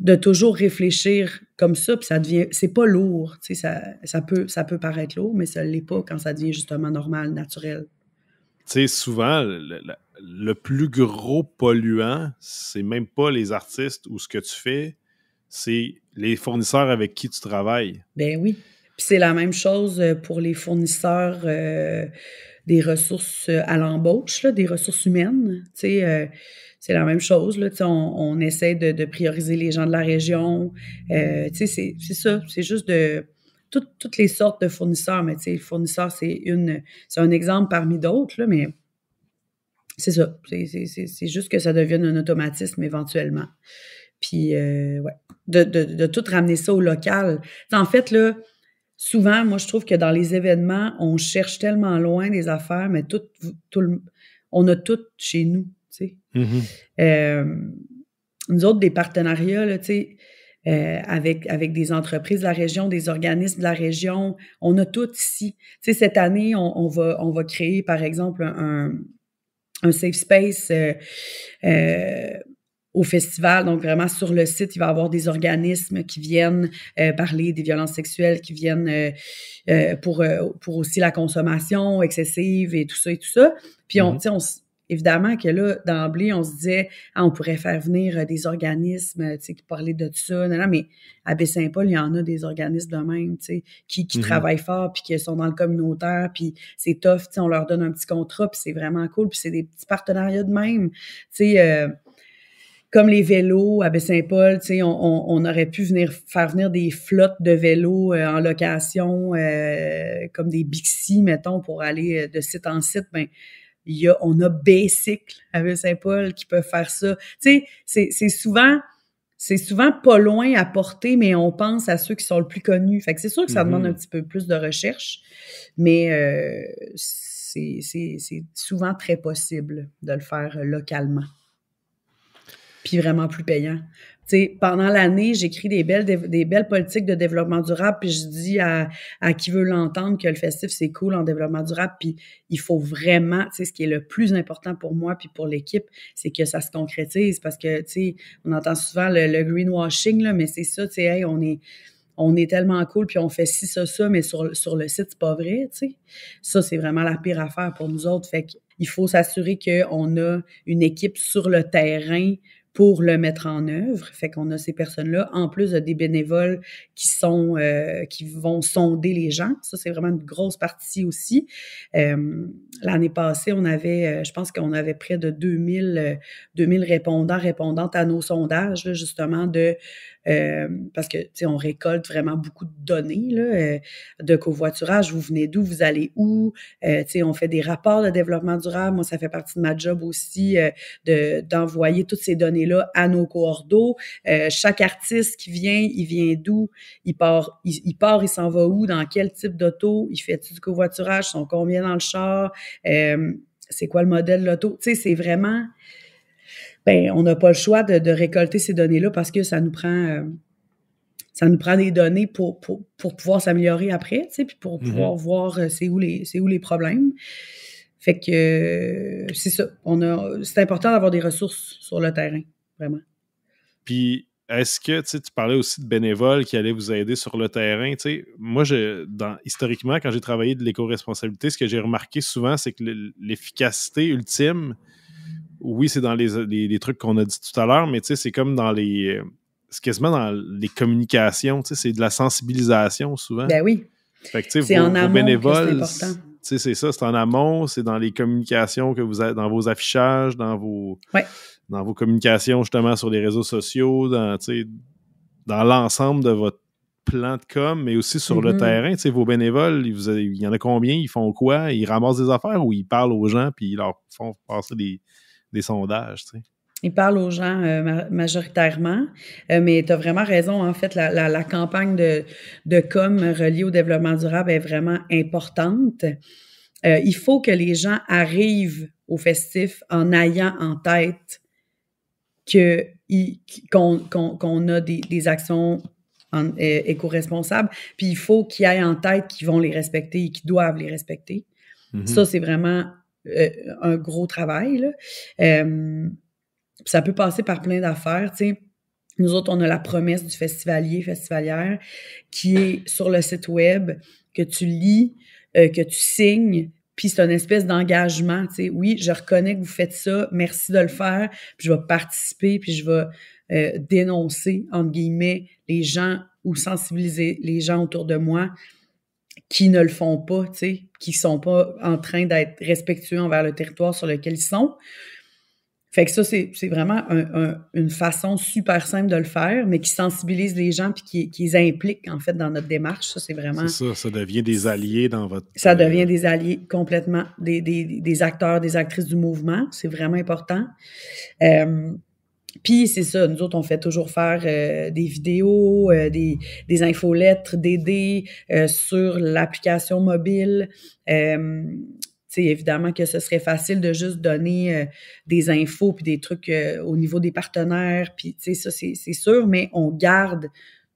de toujours réfléchir comme ça, puis ça devient, c'est pas lourd, tu sais, ça, ça, peut, ça peut paraître lourd, mais ça l'est pas quand ça devient justement normal, naturel. Tu sais, souvent, le, plus gros polluant, c'est même pas les artistes ou ce que tu fais, c'est les fournisseurs avec qui tu travailles. Ben oui. Puis c'est la même chose euh, pour les fournisseurs euh, des ressources euh, à l'embauche, des ressources humaines. Euh, c'est la même chose. Là, on, essaie de, prioriser les gens de la région. Euh, c'est ça. C'est juste de toutes les sortes de fournisseurs. Mais les fournisseurs, c'est un exemple parmi d'autres, mais c'est ça. C'est juste que ça devienne un automatisme éventuellement. Puis, De, tout ramener ça au local. en fait, là, souvent, moi, je trouve que dans les événements, on cherche tellement loin des affaires, mais tout, tout on a tout chez nous, tu sais. Mm-hmm. Euh, nous autres, des partenariats, là, tu sais, euh, avec, avec des entreprises de la région, des organismes de la région, on a tout ici. Tu sais, cette année, on, on va, on va créer, par exemple, un, un safe space euh, euh au festival. Donc, vraiment, sur le site, il va y avoir des organismes qui viennent euh, parler des violences sexuelles, qui viennent euh, euh, pour, pour aussi la consommation excessive et tout ça et tout ça. Puis, on, mhm. tu évidemment que là, d'emblée, on se disait, ah, on pourrait faire venir des organismes qui parlaient de ça. Non, mais à Baie-Saint-Paul, il y en a des organismes de même qui, qui mhm. travaillent fort puis qui sont dans le communautaire. Puis c'est tough. On leur donne un petit contrat puis c'est vraiment cool. Puis c'est des petits partenariats de même. tu sais comme les vélos à Baie-Saint-Paul, tu sais, on, aurait pu venir faire venir des flottes de vélos euh, en location, euh, comme des Bixi, mettons, pour aller euh, de site en site. Ben, il y a, on a Bicycle à Baie-Saint-Paul qui peut faire ça. Tu sais, c'est souvent c'est souvent pas loin à porter, mais on pense à ceux qui sont le plus connus. Fait que c'est sûr que ça demande mm-hmm. un petit peu plus de recherche, mais c'est souvent très possible de le faire localement puis vraiment plus payant. T'sais, pendant l'année, j'écris des belles, des belles politiques de développement durable, puis je dis à, à qui veut l'entendre que le festif, c'est cool en développement durable, puis il faut vraiment, ce qui est le plus important pour moi puis pour l'équipe, c'est que ça se concrétise, parce que, tu on entend souvent le, greenwashing, là, mais c'est ça, on est on est tellement cool, puis on fait ci, ça, ça, mais sur, sur le site, c'est pas vrai, Ça, c'est vraiment la pire affaire pour nous autres. Fait qu'il faut s'assurer qu'on a une équipe sur le terrain pour le mettre en œuvre. Fait qu'on a ces personnes-là, en plus de des bénévoles qui sont euh, qui vont sonder les gens. Ça, c'est vraiment une grosse partie aussi. Euh, l'année passée, on avait, euh, je pense qu'on avait près de 2000, 2000 répondants, répondantes à nos sondages, justement, de euh, parce que, tu sais, on récolte vraiment beaucoup de données là, euh, de covoiturage. Vous venez d'où, vous allez où. Euh, tu sais, on fait des rapports de développement durable. Moi, ça fait partie de ma job aussi d'envoyer toutes ces données-là à nos coordos. chaque artiste qui vient, il vient d'où, il part, il, part, il s'en va où, dans quel type d'auto, il fait du covoiturage, ils sont combien dans le char, c'est quoi le modèle de l'auto. Tu sais, c'est vraiment ben, on n'a pas le choix de, récolter ces données-là parce que ça nous prend euh, ça nous prend des données pour, pour, pouvoir s'améliorer après, puis pour mhm. pouvoir voir euh, c'est où les où les problèmes. Fait que euh, c'est ça. On c'est important d'avoir des ressources sur le terrain, vraiment. Puis est-ce que tu parlais aussi de bénévoles qui allaient vous aider sur le terrain? moi, je, dans, historiquement, quand j'ai travaillé de l'éco-responsabilité, ce que j'ai remarqué souvent, c'est que l'efficacité ultime, oui, c'est dans les, trucs qu'on a dit tout à l'heure, mais tu sais, c'est comme dans les. Euh, c'est quasiment dans les communications, tu sais, c'est de la sensibilisation souvent. Ben oui. c'est en bénévoles, c'est ça, c'est en amont, c'est dans les communications que vous avez, dans vos affichages, dans vos, dans vos communications justement sur les réseaux sociaux, dans, dans l'ensemble de votre plan de com, mais aussi sur le mm-hmm. terrain. Tu sais, vos bénévoles, il y en a combien? Ils font quoi? Ils ramassent des affaires ou ils parlent aux gens puis ils leur font passer des, des sondages. Il parle aux gens euh, majoritairement, euh, mais tu as vraiment raison. En fait, la, campagne de, de, com reliée au développement durable est vraiment importante. Euh, il faut que les gens arrivent au festif en ayant en tête qu'on a des, actions éco-responsables, puis il faut qu'ils aient en tête qu'ils vont les respecter et qu'ils doivent les respecter. Mm-hmm. Ça, c'est vraiment euh, un gros travail. ça peut passer par plein d'affaires, Nous autres, on a la promesse du festivalier, festivalière, qui est sur le site web, que tu lis, euh, que tu signes, puis c'est une espèce d'engagement, tu Oui, je reconnais que vous faites ça, merci de le faire, puis je vais participer, puis je vais euh, dénoncer, entre guillemets, les gens ou sensibiliser les gens autour de moi qui ne le font pas, tu sais, qui sont pas en train d'être respectueux envers le territoire sur lequel ils sont. Fait que ça, c'est vraiment une façon super simple de le faire, mais qui sensibilise les gens puis qui, les implique, en fait, dans notre démarche. Ça, c'est vraiment... ça, ça devient des alliés dans votre... Ça euh, devient des alliés complètement, des, acteurs, des actrices du mouvement. C'est vraiment important. Euh, puis c'est ça, nous autres, on fait toujours faire euh, des vidéos, euh, des, des infolettres, des dés euh, sur l'application mobile. sais, évidemment que ce serait facile de juste donner des infos puis des trucs au niveau des partenaires, puis ça, c'est sûr, mais on garde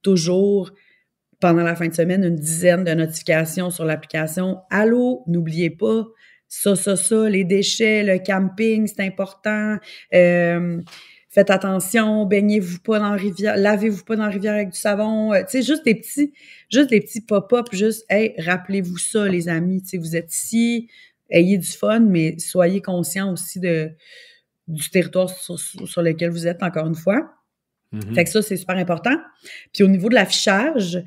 toujours pendant la fin de semaine une dizaine de notifications sur l'application. Allô, n'oubliez pas ça, ça, ça, les déchets, le camping, c'est important faites attention, baignez-vous pas dans la rivière, lavez-vous pas dans la rivière avec du savon, euh, tu sais, juste des petits, juste des petits pop-up, juste, hey, rappelez-vous ça, les amis, tu sais, vous êtes ici, ayez du fun, mais soyez conscient aussi de, du territoire sur, lequel vous êtes, encore une fois. Mm-hmm. Fait que ça, c'est super important. Puis au niveau de l'affichage,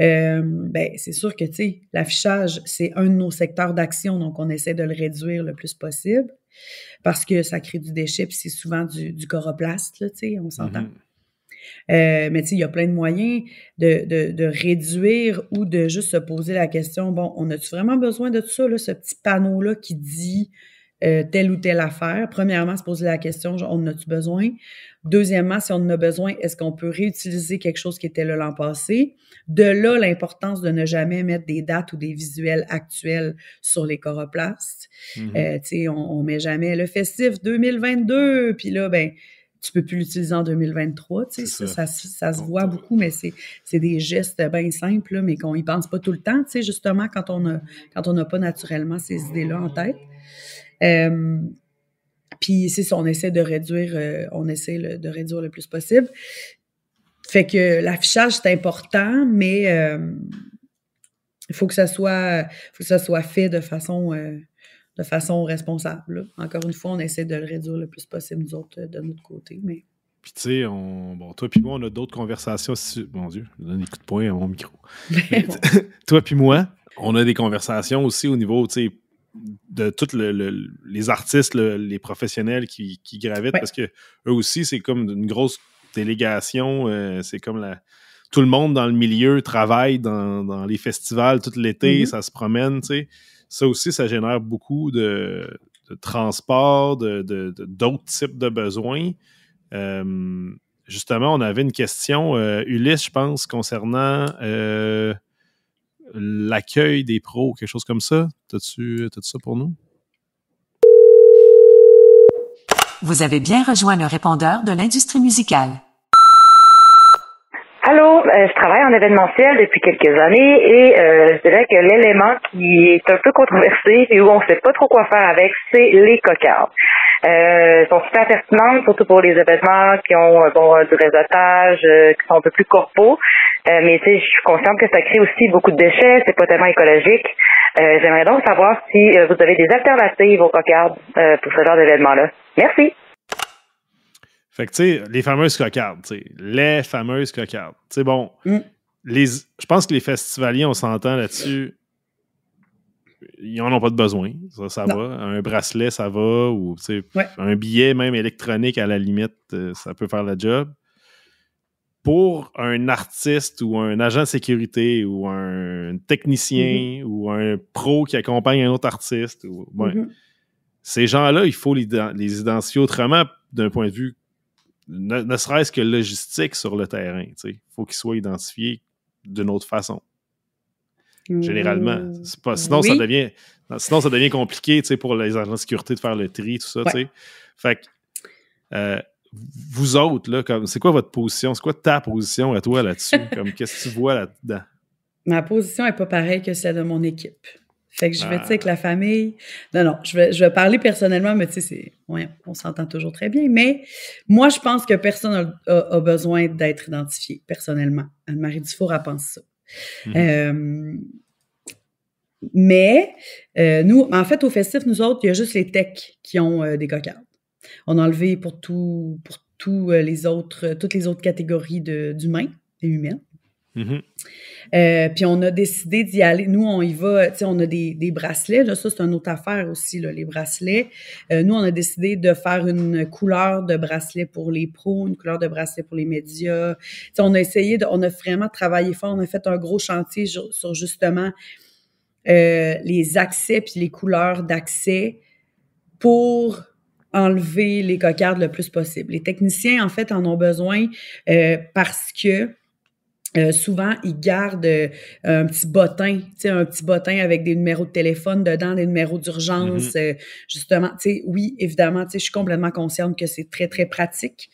euh, ben, c'est sûr que, tu sais, l'affichage, c'est un de nos secteurs d'action, donc on essaie de le réduire le plus possible parce que ça crée du déchet, puis c'est souvent du, du on s'entend. Mhm. Euh, mais il y a plein de moyens de, réduire ou de juste se poser la question, bon, on a-tu vraiment besoin de tout ça, ce petit panneau-là qui dit euh, telle ou telle affaire. Premièrement, se poser la question, on en a-tu besoin? Deuxièmement, si on en a besoin, est-ce qu'on peut réutiliser quelque chose qui était là l'an passé? De là, l'importance de ne jamais mettre des dates ou des visuels actuels sur les choroplastes. Mm-hmm. Euh, tu sais, on, met jamais le festif 2022, puis là, ben tu peux plus l'utiliser en 2023, ça, ça, se voit euh, beaucoup, mais c'est des gestes bien simples, mais qu'on y pense pas tout le temps, justement, quand on a, quand on n'a pas naturellement ces idées-là en tête. Euh, puis ici on essaie de réduire, euh, on essaie de réduire le plus possible. Fait que l'affichage, c'est important, mais il euh, faut, que ça soit, faut que ça soit fait de façon, de façon responsable. Encore une fois, on essaie de le réduire le plus possible, de notre côté. Mais... Puis tu sais, bon, toi puis moi, on a d'autres conversations. Mon Dieu, je donne des coups de poing à mon micro. [laughs] Ben, [laughs] toi puis moi, on a des conversations aussi au niveau, tu sais, de tous les artistes, les professionnels qui, gravitent, parce que eux aussi, c'est comme une grosse délégation. Euh, c'est comme la, tout le monde dans le milieu travaille dans, les festivals tout l'été, mhm. ça se promène, tu sais. Ça aussi, ça génère beaucoup de, transport, d'autres de, types de besoins. Euh, justement, on avait une question, euh, Ulysse, je pense, concernant l'accueil des pros, quelque chose comme ça. T'as-tu ça pour nous? Vous avez bien rejoint le répondeur de l'industrie musicale. Allô, euh, je travaille en événementiel depuis quelques années et euh, je dirais que l'élément qui est un peu controversé et où on ne sait pas trop quoi faire avec, c'est les cocardes. Euh, sont super pertinentes, surtout pour les événements qui ont euh, bon, euh, du réseautage, qui sont un peu plus corpaux. mais je suis consciente que ça crée aussi beaucoup de déchets, c'est pas tellement écologique. J'aimerais donc savoir si vous avez des alternatives aux cocardes pour ce genre d'événement-là. Merci. Fait que, tu sais, les fameuses cocardes, tu les fameuses cocardes. Tu bon, mm. les, je pense que les festivaliers, on s'entend là-dessus, ils n'en ont pas de besoin. Ça, va. Un bracelet, ça va. Ou un billet même électronique, à la limite, euh, ça peut faire le job. Pour un artiste ou un agent de sécurité ou un technicien mm-hmm. ou un pro qui accompagne un autre artiste, mm-hmm. ces gens-là, il faut les, identifier autrement d'un point de vue ne, serait-ce que logistique sur le terrain. Il faut qu'ils soient identifiés d'une autre façon généralement. Mm. sinon, ça devient, sinon, ça devient compliqué pour les agents de sécurité de faire le tri, tout ça. Fait que, euh, vous autres, là, comme, c'est quoi votre position? C'est quoi ta position à toi là-dessus? [laughs] comme, qu'est-ce que tu vois là-dedans? Ma position n'est pas pareille que celle de mon équipe. Fait que je vais, dire que ah. la famille. Non, non, je vais, parler personnellement, mais tu on s'entend toujours très bien. Mais moi, je pense que personne n'a besoin d'être identifié, personnellement. Anne-Marie Dufour a pensé ça. Mhm. Euh, mais euh, nous, en fait, au festif, nous autres, il y a juste les techs qui ont euh, des cocardes. On a enlevé pour tout, pour les autres, toutes les autres catégories d'humains et humaines. Mm-hmm. Euh, puis on a décidé d'y aller. Nous, on y va, tu sais, on a des, bracelets. Là, ça, c'est une autre affaire aussi, là, les bracelets. Euh, nous, on a décidé de faire une couleur de bracelet pour les pros, une couleur de bracelet pour les médias. Tu on a essayé, de, on a vraiment travaillé fort. On a fait un gros chantier sur, justement euh, les accès puis les couleurs d'accès pour enlever les cocardes le plus possible. Les techniciens, en fait, en ont besoin parce que euh, souvent, ils gardent euh, un petit bottin, un petit bottin avec des numéros de téléphone dedans, des numéros d'urgence, mhm. euh, justement. justement. Oui, évidemment, je suis complètement consciente que c'est très, très pratique.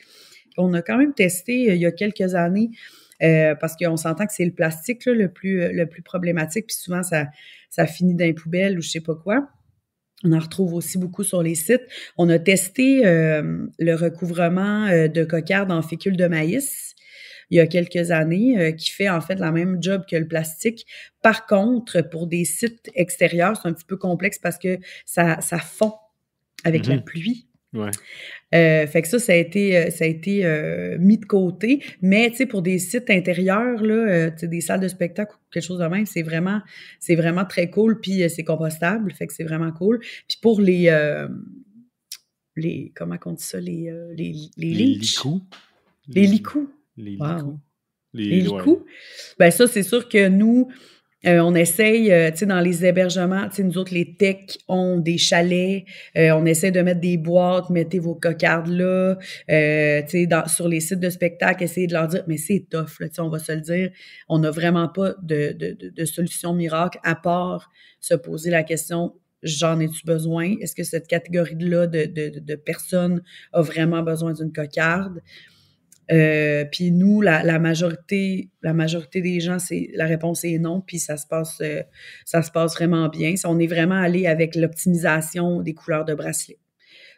On a quand même testé il y a quelques années, parce qu'on s'entend que c'est le plastique le, plus, le plus problématique, puis souvent, ça, ça finit dans les poubelles ou je sais pas quoi. On en retrouve aussi beaucoup sur les sites. On a testé le recouvrement de cocarde en fécule de maïs il y a quelques années, euh, qui fait en fait la même job que le plastique. Par contre, pour des sites extérieurs, c'est un petit peu complexe parce que ça, ça fond avec la mhm. pluie. Euh, fait que ça, ça a été, euh, ça a été mis de côté. Mais tu sais, pour des sites intérieurs, là, des salles de spectacle ou quelque chose de même, c'est vraiment, c'est vraiment très cool. Puis c'est compostable, fait que c'est vraiment cool. Puis pour les, les, comment on dit ça, les, les, les, les Les les licous. Les, ben, ça, c'est sûr que nous, euh, on essaye, euh, tu sais, dans les hébergements, tu sais, nous autres, les techs ont des chalets. Euh, on essaie de mettre des boîtes, mettez vos cocardes là. tu sais, sur les sites de spectacle, essayez de leur dire, mais c'est tough, tu sais, on va se le dire. On n'a vraiment pas de, de, solution miracle à part se poser la question, j'en ai-tu besoin? Est-ce que cette catégorie-là de, personnes a vraiment besoin d'une cocarde? Euh, puis nous, la, majorité, la majorité des gens, c'est la réponse est non, puis ça se passe, euh, ça se passe vraiment bien. on est vraiment allé avec l'optimisation des couleurs de bracelet.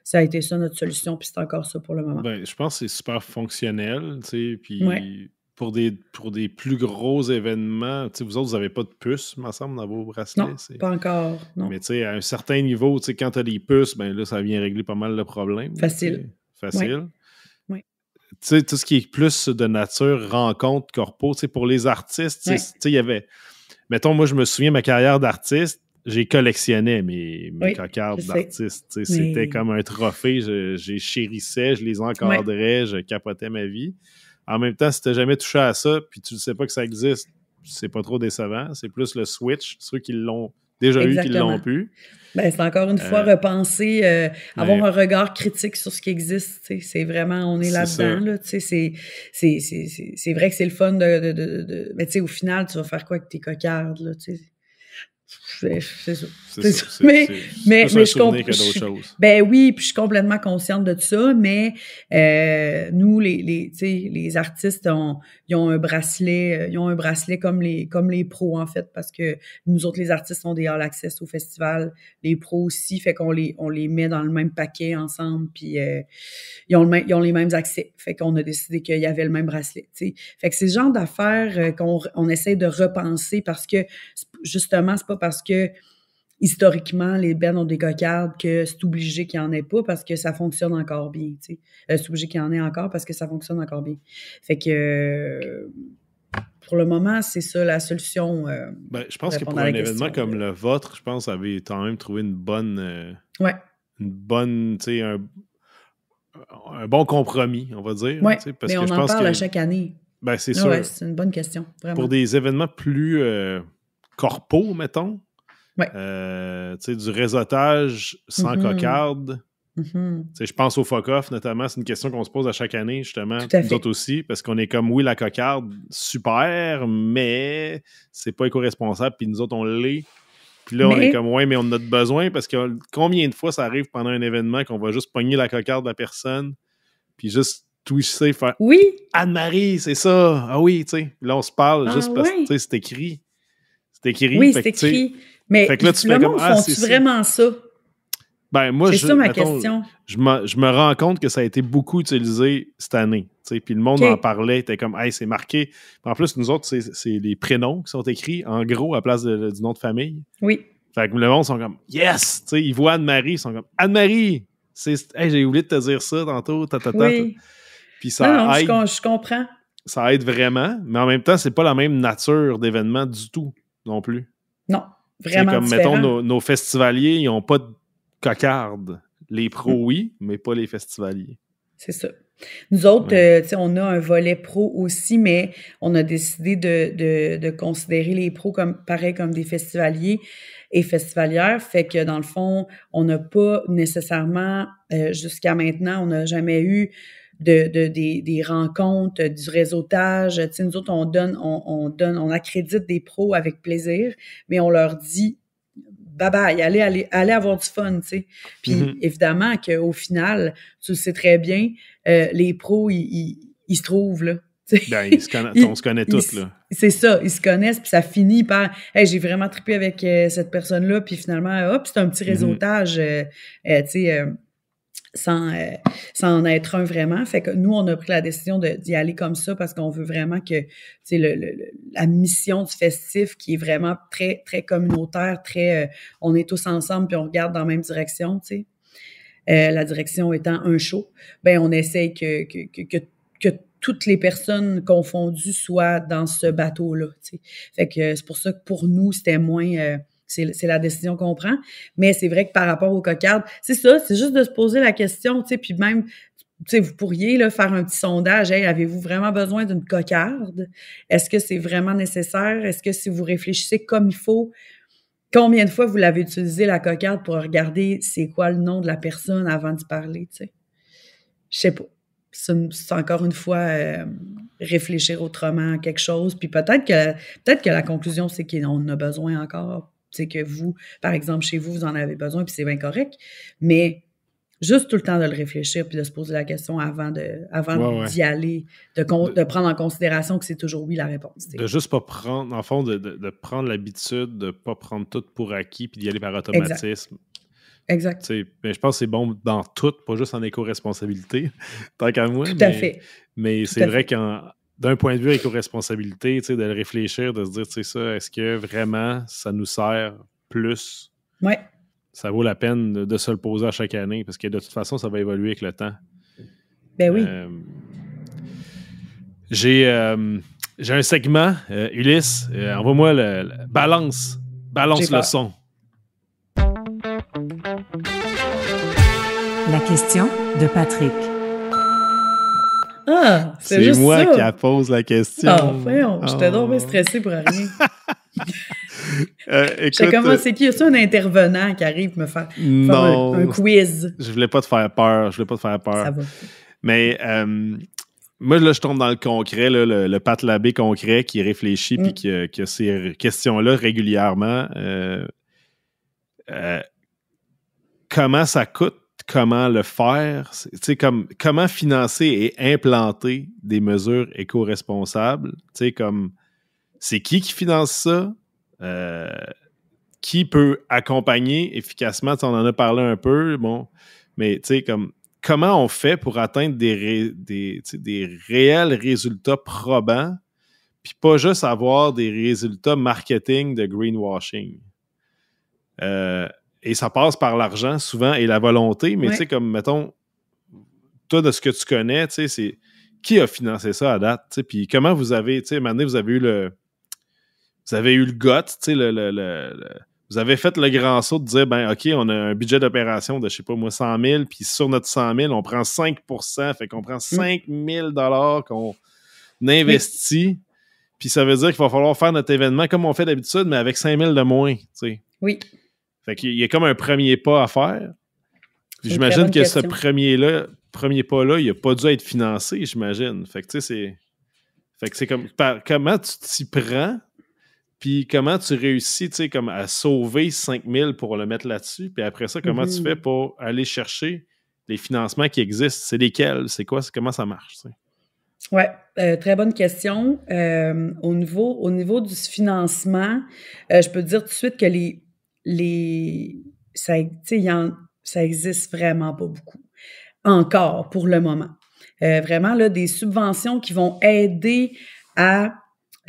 Ça a été ça notre solution, puis c'est encore ça pour le moment. Ben, je pense que c'est super fonctionnel, tu puis pour, des, pour des plus gros événements, tu vous autres, vous n'avez pas de puce, me semble, dans vos bracelets. Non, pas encore, non. Mais à un certain niveau, tu sais, quand tu as des puces, ben ça vient régler pas mal le problème. Facile. Facile tout ce qui est plus de nature, rencontre, corpo, tu pour les artistes, il y avait. Mettons, moi, je me souviens ma carrière d'artiste, j'ai collectionné mes, mes cocardes d'artistes. C'était comme un trophée. Je, je, chérissais, je les encadrais, je capotais ma vie. En même temps, si t'as jamais touché à ça, puis tu ne sais pas que ça existe, c'est pas trop décevant. C'est plus le switch, ceux qui l'ont déjà eu qui l'ont pu. Ben, c'est encore une fois euh, repenser, euh, avoir un regard critique sur ce qui existe. C'est vraiment, on est là-dedans. Là, c'est vrai que c'est le fun de. de, mais tu sais, au final, tu vas faire quoi avec tes cocardes? C'est ça. Mais, mais, je comprends. Ben oui, puis je suis complètement consciente de ça, mais euh, nous, les, les, artistes, ont ils ont un bracelet, euh, ont un bracelet comme les, comme les pros, en fait, parce que nous autres, les artistes, ont des l'accès access au festival, les pros aussi, fait qu'on les, on les met dans le même paquet ensemble, puis euh, ils, ont le même, ont les mêmes accès. Fait qu'on a décidé qu'il y avait le même bracelet. Fait que c'est le genre d'affaires qu'on on essaie de repenser parce que c'est justement, c'est pas parce que historiquement, les bennes ont des cocardes que c'est obligé qu'il n'y en ait pas parce que ça fonctionne encore bien. Euh, c'est obligé qu'il y en ait encore parce que ça fonctionne encore bien. Fait que euh, pour le moment, c'est ça la solution. Euh, ben, je pense que pour un événement comme le vôtre, je pense que vous quand même trouvé une bonne. ouais. Une bonne. Tu sais, un, bon compromis, on va dire. Oui, parce on en parle à chaque année. Ben, c'est ah c'est une bonne question. Vraiment. Pour des événements plus corpo, mettons. Ouais. Euh, du réseautage sans mm-hmm. cocarde. Mm-hmm. tu Je pense au fuck-off, notamment. C'est une question qu'on se pose à chaque année, justement. autres aussi, parce qu'on est comme, oui, la cocarde, super, mais c'est pas éco-responsable, puis nous autres, on l'est. Puis là, on est comme, ouais, mais on a a besoin, parce que combien de fois ça arrive pendant un événement qu'on va juste pogner la cocarde de la personne, puis juste twister, faire Oui! Anne-Marie, c'est ça! Ah oui, tu sais. Là, on se parle ah juste parce que c'est écrit écrit. Oui, c'est écrit. Mais fait tu le monde ah, font-tu vraiment ça? Ben, moi, je, ça, ma question. Je me, rends compte que ça a été beaucoup utilisé cette année. Puis le monde en parlait, était comme, hey, c'est marqué. en plus, nous autres, c'est les prénoms qui sont écrits en gros à place du nom de famille. Oui. Fait que le monde sont comme, yes! ils voient Anne-Marie, ils sont comme, Anne-Marie! j'ai oublié de te dire ça tantôt, Puis ça aide, je, je comprends. Ça aide vraiment, mais en même temps, c'est pas la même nature d'événement du tout non plus. Non, vraiment. C'est comme, mettons, nos, festivaliers, ils n'ont pas de cocarde. Les pros, mm. oui, mais pas les festivaliers. C'est ça. Nous autres, euh, on a un volet pro aussi, mais on a décidé de, considérer les pros comme pareil comme des festivaliers et festivalières. Fait que dans le fond, on n'a pas nécessairement, euh, jusqu'à maintenant, on n'a jamais eu de, des, rencontres, euh, du réseautage. Tu sais, nous autres, on donne, on, on, donne, on accrédite des pros avec plaisir, mais on leur dit bye bye, allez, allez, allez avoir du fun, tu sais. Puis mm-hmm. évidemment qu'au final, tu le sais très bien, euh, les pros, ils, ils, se trouvent là. [laughs] Ben, ils se connaissent, on se connaît tous, là. C'est ça, ils se connaissent, puis ça finit par hey, j'ai vraiment trippé avec euh, cette personne-là, puis finalement, hop, c'est un petit mm-hmm. réseautage. tu sais, euh, sans, en être un vraiment. Fait que nous, on a pris la décision d'y aller comme ça parce qu'on veut vraiment que le, le, la mission du festif qui est vraiment très, très communautaire, très euh, on est tous ensemble puis on regarde dans la même direction, tu sais. Euh, la direction étant un show, ben on essaye que, que, que, que, toutes les personnes confondues soient dans ce bateau-là. Fait que c'est pour ça que pour nous, c'était moins c'est la décision qu'on prend. Mais c'est vrai que par rapport aux cocardes, c'est ça, c'est juste de se poser la question, tu sais, puis même, tu sais, vous pourriez faire un petit sondage. Hey, avez-vous vraiment besoin d'une cocarde? Est-ce que c'est vraiment nécessaire? Est-ce que si vous réfléchissez comme il faut, combien de fois vous l'avez utilisé la cocarde pour regarder c'est quoi le nom de la personne avant d'y parler, tu sais? Je sais pas. C'est encore une fois euh, réfléchir autrement à quelque chose. Puis peut-être que, peut-être que la conclusion, c'est qu'on en a besoin encore c'est que vous, par exemple, chez vous, vous en avez besoin, puis c'est bien correct. Mais juste tout le temps de le réfléchir, puis de se poser la question avant de avant d'y aller, de, prendre en considération que c'est toujours oui la réponse. De juste pas prendre, en fond, de, de prendre l'habitude de pas prendre tout pour acquis, puis d'y aller par automatisme. Exact. Mais je pense que c'est bon dans tout, pas juste en éco-responsabilité, [laughs] tant qu'à moi. Tout à fait. Mais c'est vrai qu'en d'un point de vue éco-responsabilité, de le réfléchir, de se dire, ça, est-ce que vraiment ça nous sert plus? Oui. Ça vaut la peine de, se le poser à chaque année parce que de toute façon, ça va évoluer avec le temps. Ben oui. Euh, j'ai, euh, j'ai un segment, euh, Ulysse, envoie-moi le, balance, balance le son. La question de Patrick c'est moi qui pose la question. Enfin, ah, ah. j'étais donc stressé pour rien. [laughs] euh, comment c'est qui? Y a un intervenant qui arrive me faire, un, quiz? Je voulais pas te faire peur. Je voulais pas te faire peur. Mais euh, moi, je tombe dans le concret, le, le Pat Labé concret qui réfléchit mm. et euh, qui, a ces questions-là régulièrement. Euh, comment ça coûte comment le faire, comme, comment financer et implanter des mesures éco-responsables, comme c'est qui qui finance ça, euh, qui peut accompagner efficacement, on en a parlé un peu, bon, mais comme comment on fait pour atteindre des, des, réels résultats probants, puis pas juste avoir des résultats marketing de greenwashing. Euh, et ça passe par l'argent souvent et la volonté, mais tu sais, comme mettons, toi de ce que tu connais, tu sais, c'est qui a financé ça à date, puis comment vous avez, tu sais, vous avez eu le. Vous avez eu le got tu sais, le, vous avez fait le grand saut de dire, ben OK, on a un budget d'opération de, je sais pas moi, 100 000, puis sur notre 100 000, on prend 5 fait qu'on prend 5 mm. 000 qu'on investit. Puis ça veut dire qu'il va falloir faire notre événement comme on fait d'habitude, mais avec 5 000 de moins, tu sais. Oui. Fait qu'il y a comme un premier pas à faire. J'imagine que ce premier-là, premier pas-là, il n'a pas dû être financé, j'imagine. Fait que tu sais, c'est. Fait que c'est comme comment tu t'y prends, puis comment tu réussis, tu comme à sauver 5000 pour le mettre là-dessus, puis après ça, comment tu mhm. fais pour aller chercher les financements qui existent, c'est lesquels, c'est quoi, comment ça marche, tu Oui, euh, très bonne question. Euh, au, niveau, au niveau du financement, euh, je peux dire tout de suite que les les, ça, y en, ça existe vraiment pas beaucoup encore pour le moment. Euh, vraiment, là, des subventions qui vont aider à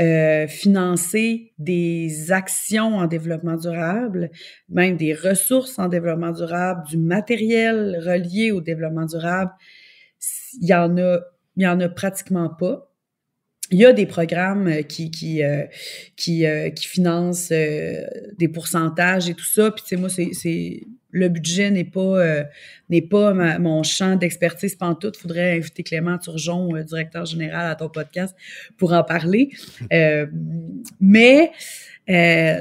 euh, financer des actions en développement durable, même des ressources en développement durable, du matériel relié au développement durable, il y en a, il y en a pratiquement pas il y a des programmes euh, qui qui euh, euh, qui, financent des pourcentages et tout ça. Puis tu sais, moi, c'est le budget n'est pas n'est pas mon champ d'expertise pantoute. Faudrait inviter Clément Turgeon, directeur général, à ton podcast pour en parler. [laughs] mais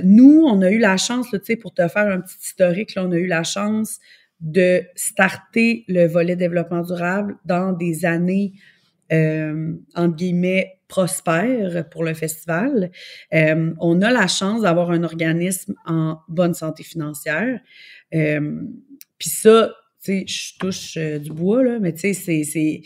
nous, on a eu la chance, tu sais, pour te faire un petit historique, là, on a eu la chance de starter le volet développement durable dans des années euh, entre guillemets prospère pour le festival. Euh, on a la chance d'avoir un organisme en bonne santé financière. Euh, puis ça, tu sais, je touche euh, du bois, là, mais tu sais, c'est...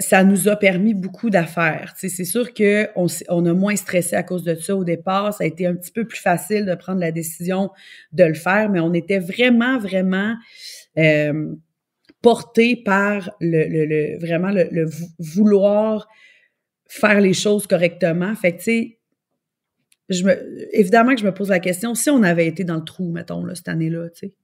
ça nous a permis beaucoup d'affaires. C'est sûr qu'on on a moins stressé à cause de ça au départ. Ça a été un petit peu plus facile de prendre la décision de le faire, mais on était vraiment, vraiment porté par le, vraiment le, vouloir faire les choses correctement. Fait que, tu sais, je évidemment que je me pose la question, si on avait été dans le trou, mettons, là, cette année-là, tu sais,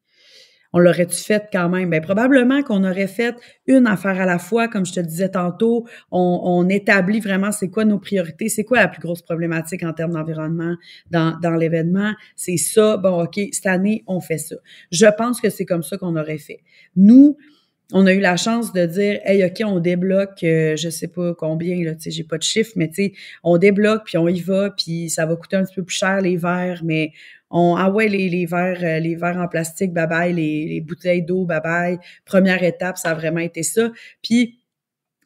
on l'aurait-tu fait quand même? Bien, probablement qu'on aurait fait une affaire à la fois, comme je te disais tantôt. On, établit vraiment c'est quoi nos priorités, c'est quoi la plus grosse problématique en termes d'environnement dans, dans l'événement. C'est ça, bon, OK, cette année, on fait ça. Je pense que c'est comme ça qu'on aurait fait. Nous, on a eu la chance de dire Hey, OK, on débloque, euh, je sais pas combien, là, tu j'ai pas de chiffre, mais tu sais, on débloque, puis on y va, puis ça va coûter un petit peu plus cher les verres, mais on ah ouais, les, les verres, euh, les verres en plastique, bye les, bouteilles d'eau, bye Première étape, ça a vraiment été ça. Puis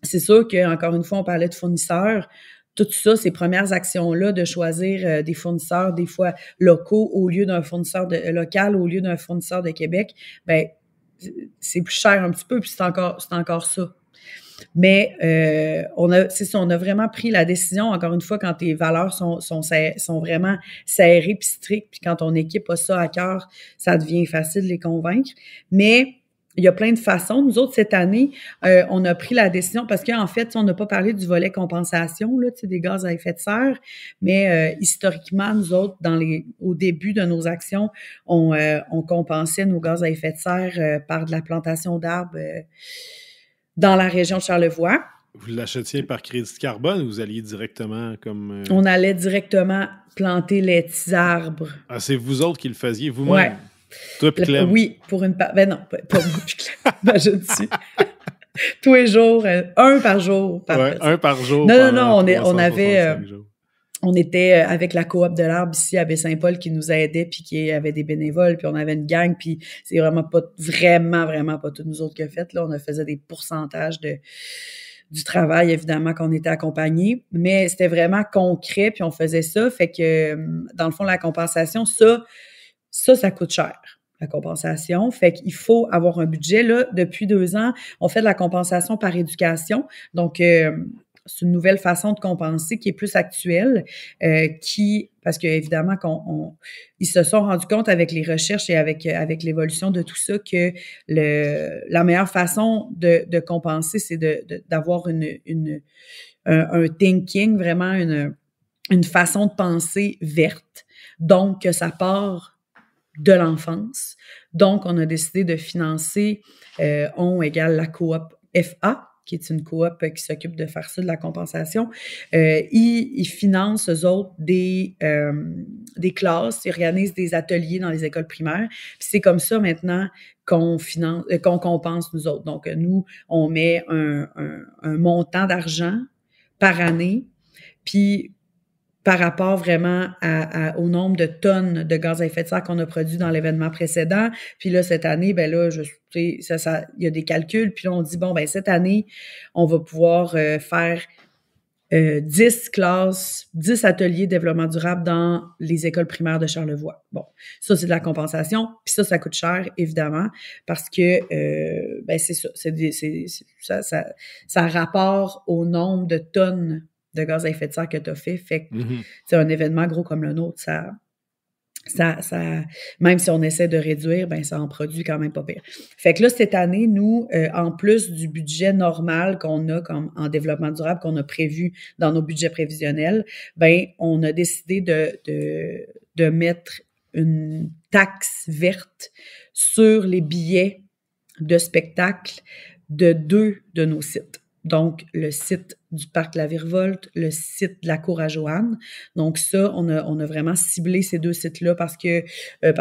c'est sûr que, encore une fois, on parlait de fournisseurs tout ça, ces premières actions-là, de choisir euh, des fournisseurs, des fois locaux, au lieu d'un fournisseur de, local, au lieu d'un fournisseur de Québec, ben c'est plus cher un petit peu, puis c'est encore, c'est encore ça. Mais euh, on a, c'est on a vraiment pris la décision, encore une fois, quand tes valeurs sont, sont, sont vraiment serrées puis strictes, puis quand ton équipe a ça à cœur, ça devient facile de les convaincre. Mais il y a plein de façons. Nous autres, cette année, euh, on a pris la décision parce qu'en fait, on n'a pas parlé du volet compensation là, des gaz à effet de serre, mais euh, historiquement, nous autres, dans les, au début de nos actions, on, euh, compensait nos gaz à effet de serre par de la plantation d'arbres dans la région de Charlevoix. Vous l'achetiez par crédit carbone ou vous alliez directement comme. On allait directement planter les petits arbres. Ah, c'est vous autres qui le faisiez vous-même? Oui, pour une part. Ben non, pas moi, [laughs] ben, je suis. [laughs] Tous les jours, euh, un par jour. un par jour. Non, non, non, on, on avait. Euh, on était euh, avec la coop de l'arbre ici à Baie-Saint-Paul qui nous aidait, puis qui avait des bénévoles, puis on avait une gang, puis c'est vraiment pas, vraiment, vraiment pas tous nous autres a fait. Là, on faisait des pourcentages de, du travail, évidemment, qu'on était accompagné, mais c'était vraiment concret, puis on faisait ça. Fait que, dans le fond, la compensation, ça, ça, ça coûte cher la compensation. Fait qu'il faut avoir un budget. Là, depuis deux ans, on fait de la compensation par éducation. Donc, euh, c'est une nouvelle façon de compenser qui est plus actuelle, euh, qui, parce qu'évidemment, évidemment, ils se sont rendus compte avec les recherches et avec, euh, avec l'évolution de tout ça que la meilleure façon de, compenser, c'est d'avoir une, un, thinking, vraiment une, une façon de penser verte. Donc, que ça part de l'enfance. Donc, on a décidé de financer euh, on égale la coop FA, qui est une coop qui s'occupe de faire ça, de la compensation, euh, ils, financent, eux autres, des, euh, des classes, ils organisent des ateliers dans les écoles primaires. Puis c'est comme ça maintenant qu'on finance, qu'on compense nous autres. Donc, nous, on met un, un montant d'argent par année. Puis par rapport vraiment au nombre de tonnes de gaz à effet de serre qu'on a produit dans l'événement précédent. Puis là, cette année, ben là, je, ça, ça, il y a des calculs. Puis là, on dit, bon, ben cette année, on va pouvoir euh, faire euh, 10 classes, 10 ateliers de développement durable dans les écoles primaires de Charlevoix. Bon, ça, c'est de la compensation. Puis ça, ça coûte cher, évidemment, parce que euh, ben, c'est ça, ça, ça, ça au nombre de tonnes de gaz à effet de serre que tu as fait. Fait que c'est mm-hmm. un événement gros comme le nôtre, ça, ça, même si on essaie de réduire, ben ça en produit quand même pas pire. Fait que là, cette année, nous, euh, en plus du budget normal qu'on a comme en développement durable, qu'on a prévu dans nos budgets prévisionnels, ben on a décidé de, de, de mettre une taxe verte sur les billets de spectacle de deux de nos sites. Donc, le site du parc La Virvolte, le site de la Cour à Joanne. Donc, ça, on a, vraiment ciblé ces deux sites-là parce que euh,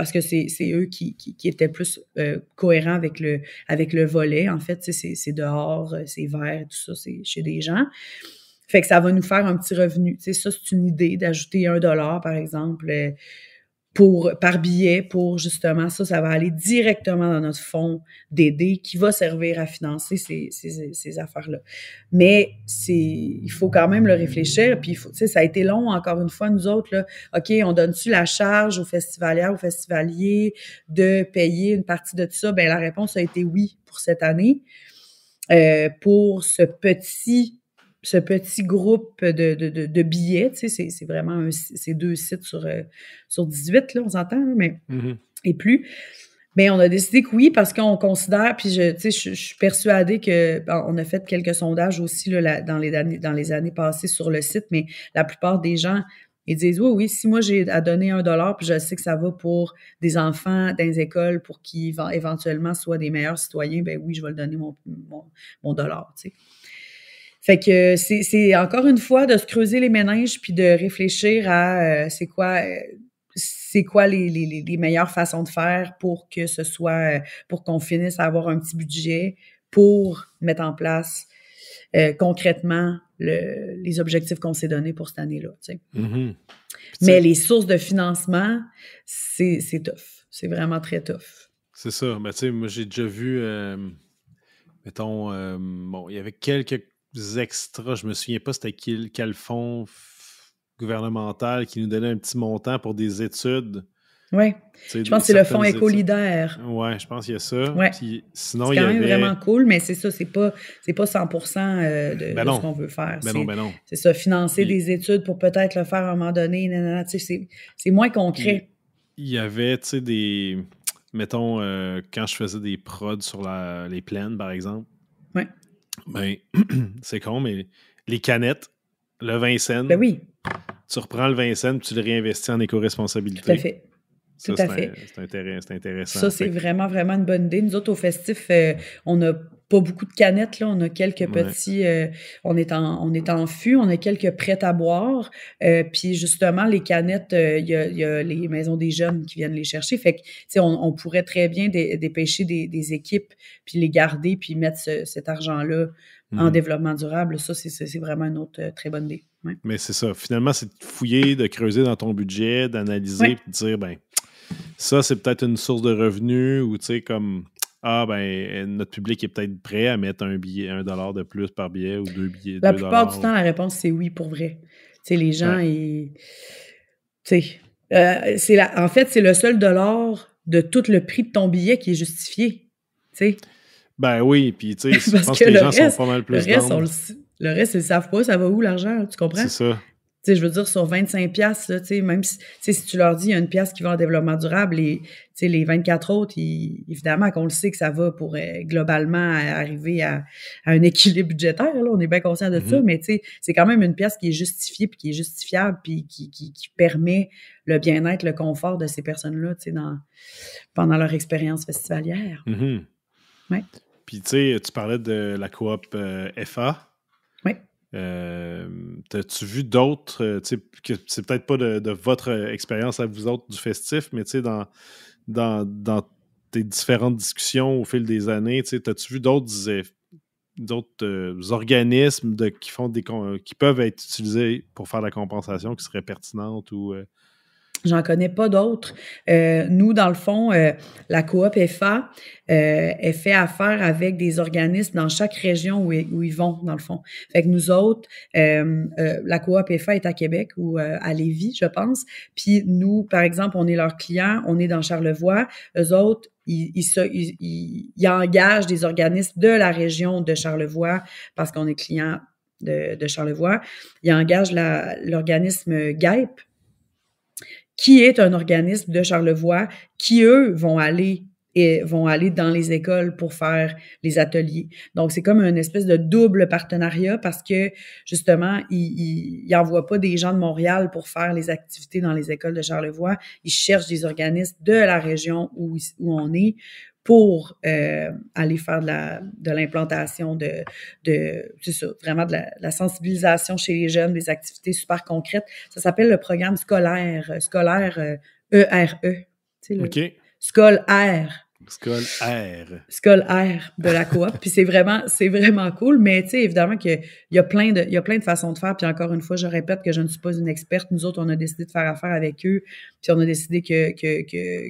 c'est eux qui, étaient plus euh, cohérents avec le, avec le volet. En fait, c'est dehors, euh, c'est vert, tout ça, c'est chez des gens. Fait que ça va nous faire un petit revenu. c'est ça, c'est une idée d'ajouter un dollar, par exemple par billet pour justement ça, ça va aller directement dans notre fonds d'aider qui va servir à financer ces, ces, affaires-là. Mais c'est, il faut quand même le réfléchir. Puis, tu sais, ça a été long, encore une fois, nous autres, là, OK, on donne-tu la charge aux festivalières, aux festivaliers de payer une partie de tout ça? Bien, la réponse a été oui pour cette année. Euh, pour ce petit ce petit groupe de, billets, c'est vraiment deux sites sur, euh, sur 18, là, on s'entend, mais mm-hmm. et plus. Mais on a décidé que oui, parce qu'on considère, puis je, je, je suis persuadée que on a fait quelques sondages aussi dans, les années, dans les années passées sur le site, mais la plupart des gens ils disent oui, oui, si moi j'ai à donner un dollar, puis je sais que ça va pour des enfants dans les écoles pour qu'ils éventuellement soient des meilleurs citoyens, ben oui, je vais le donner mon, dollar. Fait que c'est encore une fois de se creuser les méninges puis de réfléchir à euh, c'est quoi euh, c'est quoi les, meilleures façons de faire pour que ce soit euh, pour qu'on finisse à avoir un petit budget pour mettre en place concrètement les objectifs qu'on s'est donnés pour cette année-là. Mm-hmm. Mais les sources de financement, c'est tough. C'est vraiment très tough. C'est ça. mais ben, tu sais moi, j'ai déjà vu, mettons, bon, il y avait quelques extra, je me souviens pas c'était quel, fonds gouvernemental qui nous donnait un petit montant pour des études. Oui. Je pense que c'est le fonds écolidaire. Oui, je pense qu'il y a ça. Ouais. sinon, c'est quand même vraiment cool, mais c'est ça, c'est pas, c'est pas 100 euh, de, ben ce qu'on veut faire. Ben non, ben non. C'est ça, financer des études pour peut-être le faire à un moment donné. c'est, moins concret. Il, y avait, tu sais, des... Mettons, euh, quand je faisais des prods sur les plaines, par exemple, ouais. Ben, [clears throat] c'est con, mais les canettes, le Vincennes. Ben oui. Tu reprends le Vincennes, tu le réinvestis en éco-responsabilité. Tout à fait ça, C'est intéressant. Ça, c'est vraiment, vraiment une bonne idée. Nous autres, au festif, euh, on n'a pas beaucoup de canettes, là. On a quelques petits. Euh, on, est en, on est en fût, on a quelques prêts à boire. Euh, puis justement, les canettes, il y, a, les maisons des jeunes qui viennent les chercher. Fait que, on, on pourrait très bien dépêcher des, équipes, puis les garder, puis mettre cet argent-là en mm. développement durable. Ça, c'est vraiment une autre très bonne idée. Mais c'est ça. Finalement, c'est de fouiller, de creuser dans ton budget, d'analyser, de dire, ben ça, c'est peut-être une source de revenus ou tu sais, comme ah ben notre public est peut-être prêt à mettre un billet, un dollar de plus par billet ou deux billets. La plupart du temps, la réponse c'est oui pour vrai. sais les gens, ils. Tu euh, c'est en fait, c'est le seul dollar de tout le prix de ton billet qui est justifié. sais Ben oui, puis tu sais, [laughs] je pense que, les gens sont pas mal plus le le, reste, ils savent pas, ça va où l'argent, tu comprends? C'est ça je veux dire, sur 25 pièces même si, tu leur dis, il y a une pièce qui va en développement durable, et les 24 autres, évidemment qu'on le sait que ça va pour euh, globalement arriver à, un équilibre budgétaire, on est bien conscient de mm-hmm. ça, mais c'est quand même une pièce qui est justifiée, puis qui est justifiable, puis qui, permet le bien-être, le confort de ces personnes-là, dans, pendant leur expérience festivalière. Mm-hmm. Ouais. Puis, tu parlais de la coop euh, FA. Euh, t'as-tu vu d'autres, euh, c'est peut-être pas de, votre euh, expérience à vous autres du festif, mais dans, dans, dans tes différentes discussions au fil des années, tas tu vu d'autres d'autres organismes qui font des qui peuvent être utilisés pour faire la compensation qui serait pertinente ou J'en connais pas d'autres. Euh, nous, dans le fond, euh, la coop FA euh, est fait affaire avec des organismes dans chaque région où, ils vont, dans le fond. Fait que nous autres, euh, la coop FA est à Québec ou à Lévis, je pense. Puis nous, par exemple, on est leurs clients on est dans Charlevoix. Eux autres, ils, ils, ils, ils engagent des organismes de la région de Charlevoix parce qu'on est client de, de, Charlevoix. Ils engage l'organisme GAIP, qui est un organisme de Charlevoix, qui, eux, vont aller et vont aller dans les écoles pour faire les ateliers. Donc, c'est comme une espèce de double partenariat parce que, justement, ils n'envoient pas des gens de Montréal pour faire les activités dans les écoles de Charlevoix. Ils cherchent des organismes de la région où, où on est pour euh, aller faire de l'implantation, de, de, vraiment de la, sensibilisation chez les jeunes, des activités super concrètes. Ça s'appelle le programme scolaire, euh, scolaire euh, e r ERE. Tu sais, R Skull R. R de la coop. puis c'est vraiment, c'est vraiment cool. Mais tu sais, évidemment qu'il y a plein de, plein de façons de faire. Puis encore une fois, je répète que je ne suis pas une experte. Nous autres, on a décidé de faire affaire avec eux. Puis on a décidé que,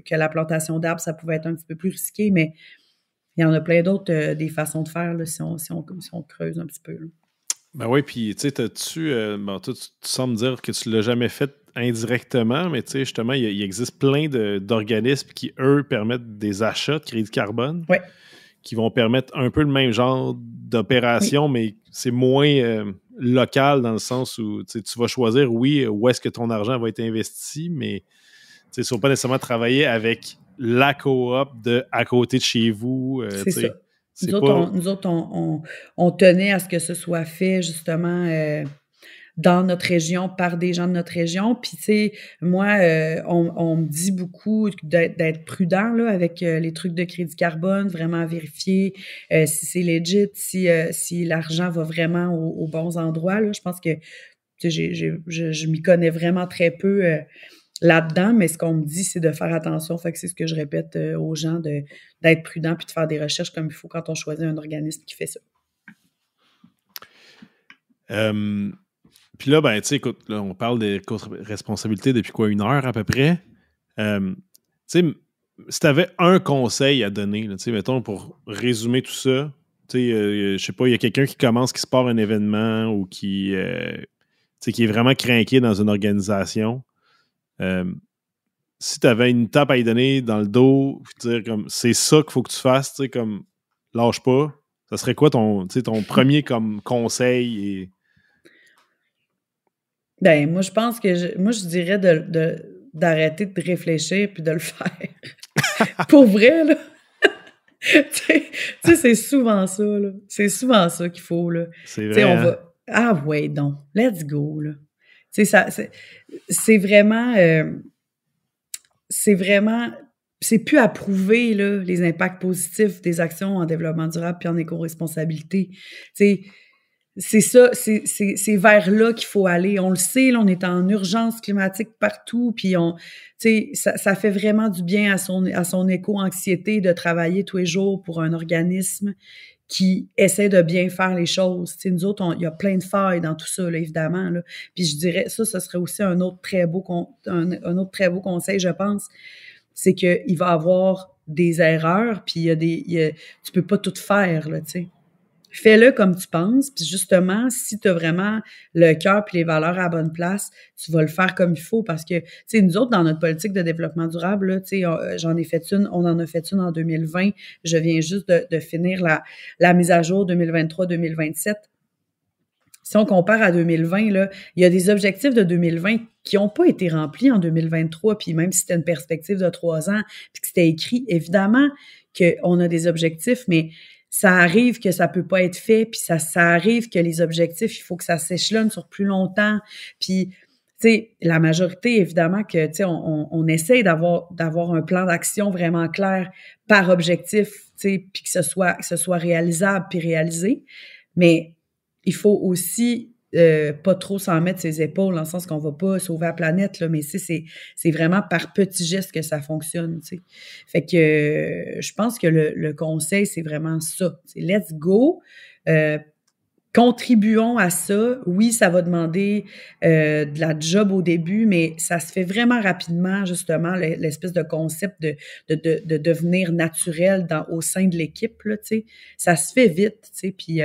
que, la plantation d'arbres, ça pouvait être un petit peu plus risqué. Mais il y en a plein d'autres euh, des façons de faire si, on, si, on, creuse un petit peu. Ben oui, puis tu sais, tu, as euh, tu, tu sembles dire que tu l'as jamais fait indirectement, mais tu sais, justement, il, existe plein d'organismes qui, eux, permettent des achats de crédit carbone. Qui vont permettre un peu le même genre d'opération, mais c'est moins euh, local dans le sens où tu vas choisir, oui, où est-ce que ton argent va être investi, mais tu ne vas pas nécessairement travailler avec la coop de à côté de chez vous. Nous, autres, on, tenait à ce que ce soit fait justement. Euh, dans notre région par des gens de notre région. Puis, tu sais, moi, euh, on, me dit beaucoup d'être prudent là, avec euh, les trucs de crédit carbone, vraiment vérifier euh, si c'est legit, si, si l'argent va vraiment aux, bons endroits. Là. Je pense que je, je m'y connais vraiment très peu là-dedans, mais ce qu'on me dit, c'est de faire attention. Fait que c'est ce que je répète aux gens, d'être prudent puis de faire des recherches comme il faut quand on choisit un organisme qui fait ça. Hum... Puis là, ben, tu on parle des responsabilités depuis quoi, une heure à peu près. Euh, tu sais, si tu avais un conseil à donner, tu sais, mettons, pour résumer tout ça, tu sais, euh, euh, je sais pas, il y a quelqu'un qui commence, qui se part un événement ou qui, qui est vraiment craqué dans une organisation. si tu avais une tape à lui donner dans le dos, dire comme c'est ça qu'il faut que tu fasses, tu sais, comme lâche pas, ça serait quoi ton, ton [laughs] premier comme conseil et ben, moi, je pense que je, moi, je dirais de, d'arrêter de, réfléchir puis de le [laughs] faire. Pour vrai, là. [laughs] tu sais, c'est souvent ça, là. C'est souvent ça qu'il faut, là. C'est vrai. Hein? Ah ouais, donc, let's go, là. Tu sais, ça, c'est, vraiment. Euh, c'est vraiment. C'est plus à prouver, là, les impacts positifs des actions en développement durable puis en éco-responsabilité. Tu sais, c'est ça, c'est vers là qu'il faut aller. On le sait, là, on est en urgence climatique partout, puis on, ça, ça fait vraiment du bien à son, à son éco-anxiété de travailler tous les jours pour un organisme qui essaie de bien faire les choses. T'sais, nous autres, il y a plein de failles dans tout ça, là, évidemment. Là. Puis je dirais, ça, ce serait aussi un autre très beau, un, autre très beau conseil, je pense, c'est qu'il va y avoir des erreurs, puis il y a des... tu peux pas tout faire, là, tu sais fais-le comme tu penses. Puis justement, si tu as vraiment le cœur puis les valeurs à la bonne place, tu vas le faire comme il faut. Parce que, tu sais, nous autres, dans notre politique de développement durable, tu sais, euh, j'en ai fait une, on en a fait une en 2020. Je viens juste de, finir la, la mise à jour 2023-2027 si on compare à 2020, là, il y a des objectifs de 2020 qui n'ont pas été remplis en 2023, puis même si c'était une perspective de trois ans, puis que c'était écrit, évidemment qu'on a des objectifs, mais ça arrive que ça peut pas être fait, puis ça, ça arrive que les objectifs, il faut que ça s'échelonne sur plus longtemps. Puis, tu sais, la majorité, évidemment, que, tu sais, on, on, on essaie d'avoir, d'avoir un plan d'action vraiment clair par objectif, tu sais, puis que ce soit, que ce soit réalisable puis réalisé. Mais il faut aussi euh, pas trop s'en mettre ses épaules, dans le sens qu'on va pas sauver la planète, là, mais c'est vraiment par petits gestes que ça fonctionne. Fait que euh, je pense que le, conseil, c'est vraiment ça. Let's go. Euh, contribuons à ça. Oui, ça va demander de la job au début, mais ça se fait vraiment rapidement, justement, l'espèce de concept de, de, devenir naturel dans, au sein de l'équipe. Ça se fait vite, tu puis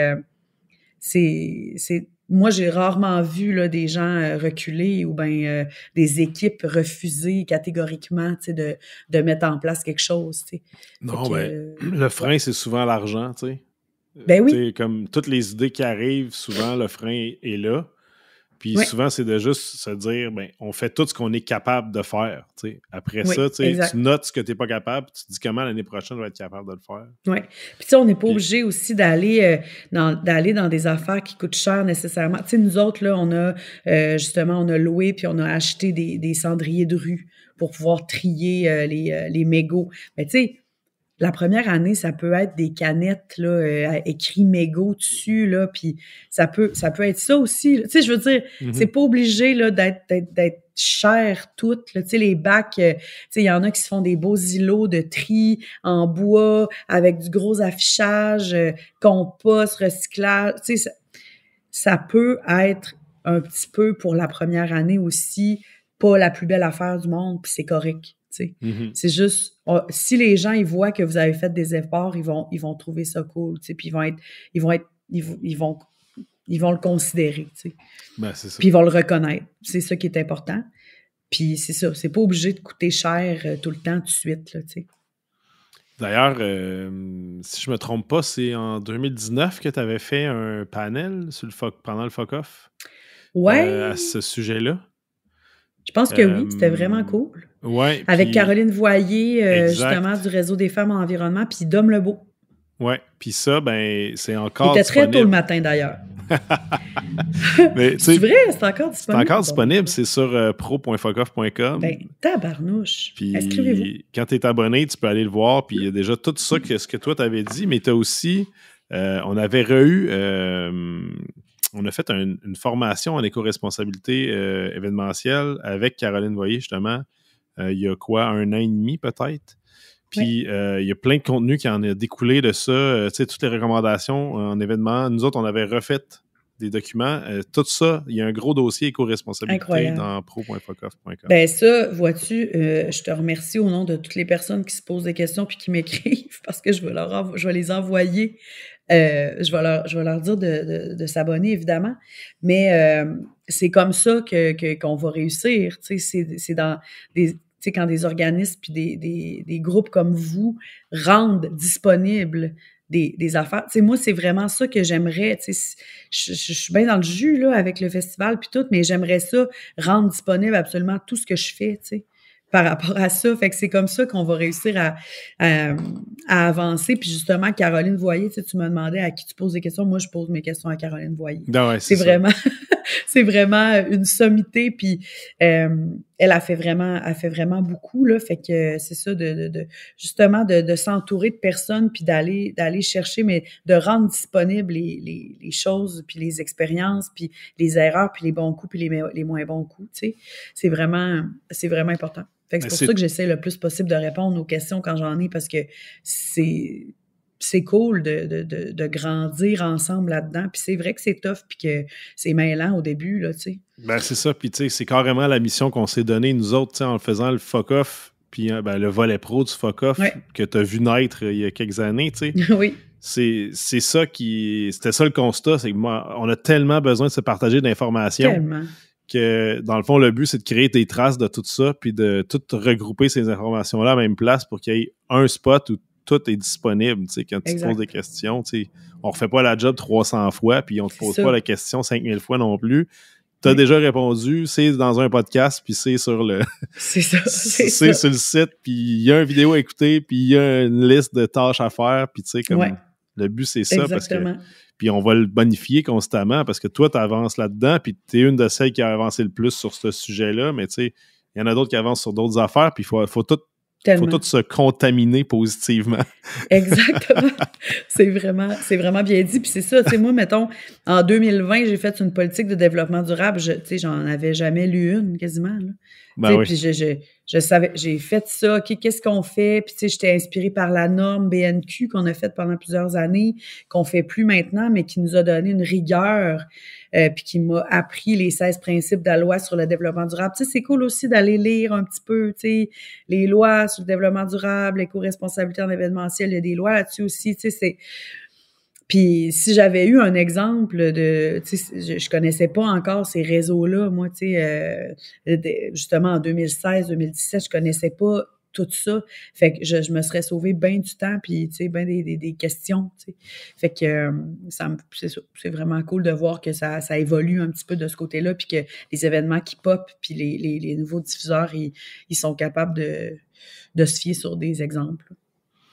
c'est moi, j'ai rarement vu là, des gens euh, reculer ou ben des équipes refuser catégoriquement de, mettre en place quelque chose. Non, ben, euh, le frein, c'est souvent l'argent. Ben oui. comme toutes les idées qui arrivent, souvent, le frein est là. Puis souvent, c'est de juste se dire, ben, on fait tout ce qu'on est capable de faire. Après ça, tu notes ce que tu n'es pas capable, tu dis comment l'année prochaine, on va être capable de le faire. Oui. Puis on n'est pas obligé aussi euh, d'aller dans, des affaires qui coûtent cher nécessairement. Tu sais, nous autres, là, on a euh, justement, on a loué puis on a acheté des, des cendriers de rue pour pouvoir trier euh, les, les mégots. Mais tu sais, la première année, ça peut être des canettes là, euh, écrit mégo dessus, là, puis ça peut, ça peut être ça aussi. Tu sais, je veux dire, mm-hmm. c'est pas obligé là, d'être, d'être, cher toutes. Tu sais, les bacs, euh, tu sais, il y en a qui se font des beaux îlots de tri en bois avec du gros affichage, euh, compost, recyclage. Tu sais, ça, ça peut être un petit peu pour la première année aussi pas la plus belle affaire du monde, puis c'est correct. Mm-hmm. C'est juste, si les gens, ils voient que vous avez fait des efforts, ils vont, ils vont trouver ça cool, puis ils vont être, ils vont être, ils, vont, ils vont le considérer, ben, Puis ils vont le reconnaître. C'est ça qui est important. Puis c'est ça, c'est pas obligé de coûter cher euh, tout le temps, tout de suite, D'ailleurs, euh, si je me trompe pas, c'est en 2019 que tu avais fait un panel sur le pendant le fuck-off. Euh, à ce sujet-là. Je pense que oui, c'était vraiment euh, cool. Ouais, Avec Caroline Voyer, euh, justement, du réseau des femmes en environnement, puis Dom beau. Oui, puis ça, ben, c'est encore. C'était très tôt le matin d'ailleurs. [laughs] c'est vrai, c'est encore disponible. C'est encore disponible, c'est sur euh, Bien, tabarnouche. Puis inscrivez-vous. Quand tu es abonné, tu peux aller le voir. Puis il y a déjà tout ça que ce que toi t'avais dit, mais tu as aussi. Euh, on avait re on a fait une formation en éco-responsabilité euh, événementielle avec Caroline Voyer, justement, euh, il y a quoi, un an et demi peut-être. Puis euh, il y a plein de contenu qui en est découlé de ça. tu sais, toutes les recommandations en événement. Nous autres, on avait refait des documents. tout ça, il y a un gros dossier éco-responsabilité dans pro.focoff.com. Ben ça, vois-tu, je te remercie au nom de toutes les personnes qui se posent des questions puis qui m'écrivent [laughs] parce que je veux leur je vais les envoyer euh, je, vais leur, je leur dire de, s'abonner, évidemment. Mais euh, c'est comme ça qu'on que, va réussir. C'est dans des. quand des organismes puis des, des, des, groupes comme vous rendent disponibles des, des affaires. T'sais, moi, c'est vraiment ça que j'aimerais. Je, je suis bien dans le jus là, avec le festival puis tout, mais j'aimerais ça rendre disponible absolument tout ce que je fais par rapport à ça. Fait que c'est comme ça qu'on va réussir à, avancer. Puis justement, Caroline Voyer, tu, sais, tu m'as demandé à qui tu poses des questions. Moi, je pose mes questions à Caroline Voyer. Ah c'est vraiment, [laughs] c'est vraiment une sommité. Puis euh, elle a fait vraiment, a fait vraiment beaucoup là. Fait que c'est ça de, de, de, justement de, s'entourer de personnes puis d'aller d'aller chercher, mais de rendre disponibles les, les, les, choses puis les expériences puis les erreurs puis les bons coups puis les, les moins bons coups. Tu sais, c'est vraiment c'est vraiment important. Fait que c'est pour ça que j'essaie le plus possible de répondre aux questions quand j'en ai parce que c'est c'est cool de, grandir ensemble là-dedans. Puis c'est vrai que c'est tough, puis que c'est mêlant au début, là, tu sais. Ben, c'est ça, puis tu sais, c'est carrément la mission qu'on s'est donnée, nous autres, tu sais, en faisant le fuck-off, puis hein, ben, le volet pro du fuck-off que tu as vu naître euh, il y a quelques années, tu sais. [laughs] oui. C'est ça qui. C'était ça le constat, c'est que moi, on a tellement besoin de se partager d'informations. que dans le fond, le but, c'est de créer des traces de tout ça, puis de tout regrouper ces informations-là à même place pour qu'il y ait un spot où tout est disponible. Tu sais, quand tu te poses des questions, tu sais, on refait pas la job 300 fois, puis on te pose pas la question 5000 fois non plus. Tu as déjà répondu, c'est dans un podcast, puis c'est sur le. [laughs] [laughs] C'est C'est sur le site, puis il y a une vidéo à écouter, puis il y a une liste de tâches à faire, puis tu sais, comme. Le but, c'est ça. Parce que, puis on va le bonifier constamment parce que toi, tu avances là-dedans, puis tu es une de celles qui a avancé le plus sur ce sujet-là, mais tu sais, il y en a d'autres qui avancent sur d'autres affaires, puis il faut, faut tout il faut tout se contaminer positivement. [laughs] Exactement. c'est vraiment, c'est vraiment bien dit. Puis c'est ça, tu sais, moi, mettons, en 2020, j'ai fait une politique de développement durable. Je, tu sais, j'en avais jamais lu une, quasiment. Ben puis je, savais, j'ai fait ça, qu'est-ce qu'on fait? Puis tu sais, j'étais inspirée par la norme BNQ qu'on a faite pendant plusieurs années, qu'on fait plus maintenant, mais qui nous a donné une rigueur, euh, puis qui m'a appris les 16 principes de la loi sur le développement durable. Tu sais, c'est cool aussi d'aller lire un petit peu, tu sais, les lois sur le développement durable, co responsabilité en événementiel, il y a des lois là-dessus aussi, tu sais, c'est puis si j'avais eu un exemple de, je, connaissais pas encore ces réseaux-là, moi, tu sais, euh, justement en 2016-2017, je connaissais pas tout ça. Fait que je, me serais sauvé bien du temps, puis, tu sais, bien des, questions, tu sais. Fait que euh, c'est, vraiment cool de voir que ça, évolue un petit peu de ce côté-là, puis que les événements qui pop, puis les, nouveaux diffuseurs, ils, sont capables de se fier sur des exemples,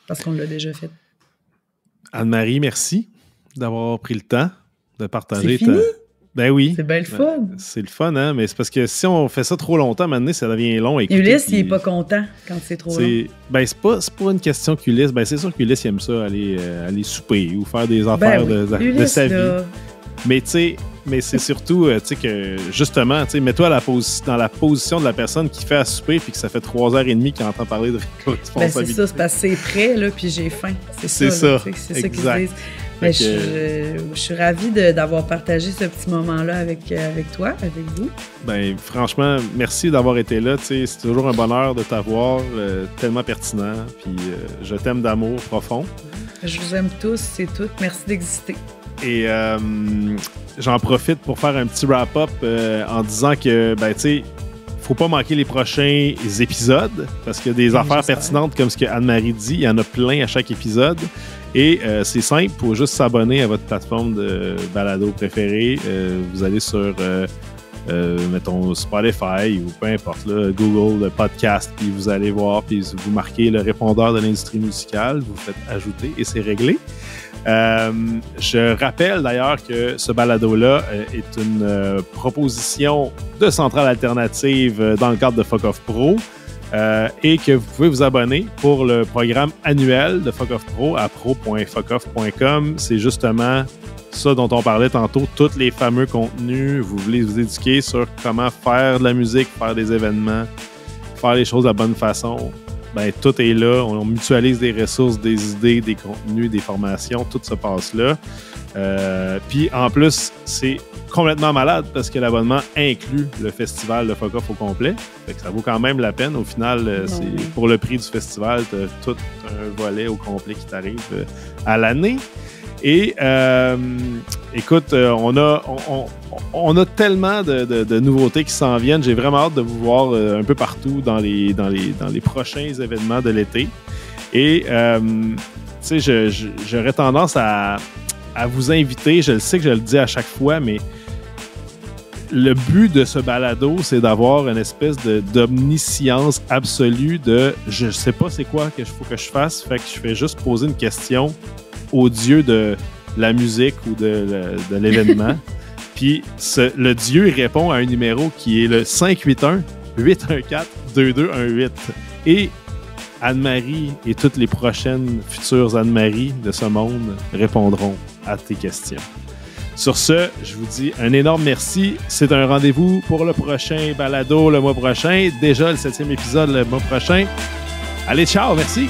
parce qu'on l'a déjà fait. Anne-Marie, merci d'avoir pris le temps de partager. C'est fini? Ben oui. C'est bien le fun. c'est le fun, hein? Mais c'est parce que si on fait ça trop longtemps, maintenant, ça devient long. Ulysse, il n'est pas content quand c'est trop long. Ben, c'est pas, pas une question qu'Ulysse. Ben, c'est sûr qu'Ulysse aime ça, aller, euh, aller souper ou faire des ben affaires de, de, sa vie. Mais tu sais, mais c'est surtout, euh, tu sais, que justement, tu sais, mets-toi dans la position de la personne qui fait à souper puis que ça fait trois heures et demie qu'il entend parler de [laughs] ben, responsabilité. c'est ça, c'est parce que c'est prêt, là, puis j'ai faim. C'est ça. C'est ça qu'ils disent. Mais je, suis euh, ravie d'avoir partagé ce petit moment-là avec, euh, avec toi, avec vous. Ben, franchement, merci d'avoir été là. C'est toujours un bonheur de t'avoir, tellement pertinent. Puis je t'aime d'amour profond. Je vous aime tous et toutes. Merci d'exister. Et euh, j'en profite pour faire un petit wrap-up euh, en disant que, ben, tu sais, faut pas manquer les prochains épisodes parce qu'il y a des affaires pertinentes comme ce que Anne-Marie dit. Il y en a plein à chaque épisode. Et euh, c'est simple, pour juste s'abonner à votre plateforme de balado préférée, vous allez sur, mettons, Spotify ou peu importe, là, Google le Podcast, puis vous allez voir, puis vous marquez le répondeur de l'industrie musicale, vous faites ajouter et c'est réglé. Euh, je rappelle d'ailleurs que ce balado-là euh, est une euh, proposition de centrale alternative dans le cadre de Fuck Pro. et que vous pouvez vous abonner pour le programme annuel de Fuck Pro à pro.fuckoff.com. C'est justement ça dont on parlait tantôt, tous les fameux contenus. Vous voulez vous éduquer sur comment faire de la musique, faire des événements, faire les choses de la bonne façon. Ben, tout est là. On, mutualise des ressources, des idées, des contenus, des formations. Tout se passe là. Euh, puis en plus, c'est complètement malade parce que l'abonnement inclut le festival de Focoff au complet. ça vaut quand même la peine. Au final, euh, ben c'est pour le prix du festival, tu tout un volet au complet qui t'arrive euh, à l'année. Et euh, écoute, euh, on a, on, a tellement de, nouveautés qui s'en viennent. J'ai vraiment hâte de vous voir euh, un peu partout dans les, dans les, prochains événements de l'été. Et, tu sais, j'aurais tendance à, vous inviter. Je le sais que je le dis à chaque fois, mais le but de ce balado, c'est d'avoir une espèce d'omniscience absolue de je sais pas c'est quoi que faut que je fasse, fait que je fais juste poser une question au dieu de la musique ou de, [laughs] l'événement. Puis le dieu répond à un numéro qui est le 581-814-2218. Et Anne-Marie et toutes les prochaines futures Anne-Marie de ce monde répondront à tes questions. Sur ce, je vous dis un énorme merci. C'est un rendez-vous pour le prochain balado le mois prochain. Déjà le septième épisode le mois prochain. Allez, ciao, merci.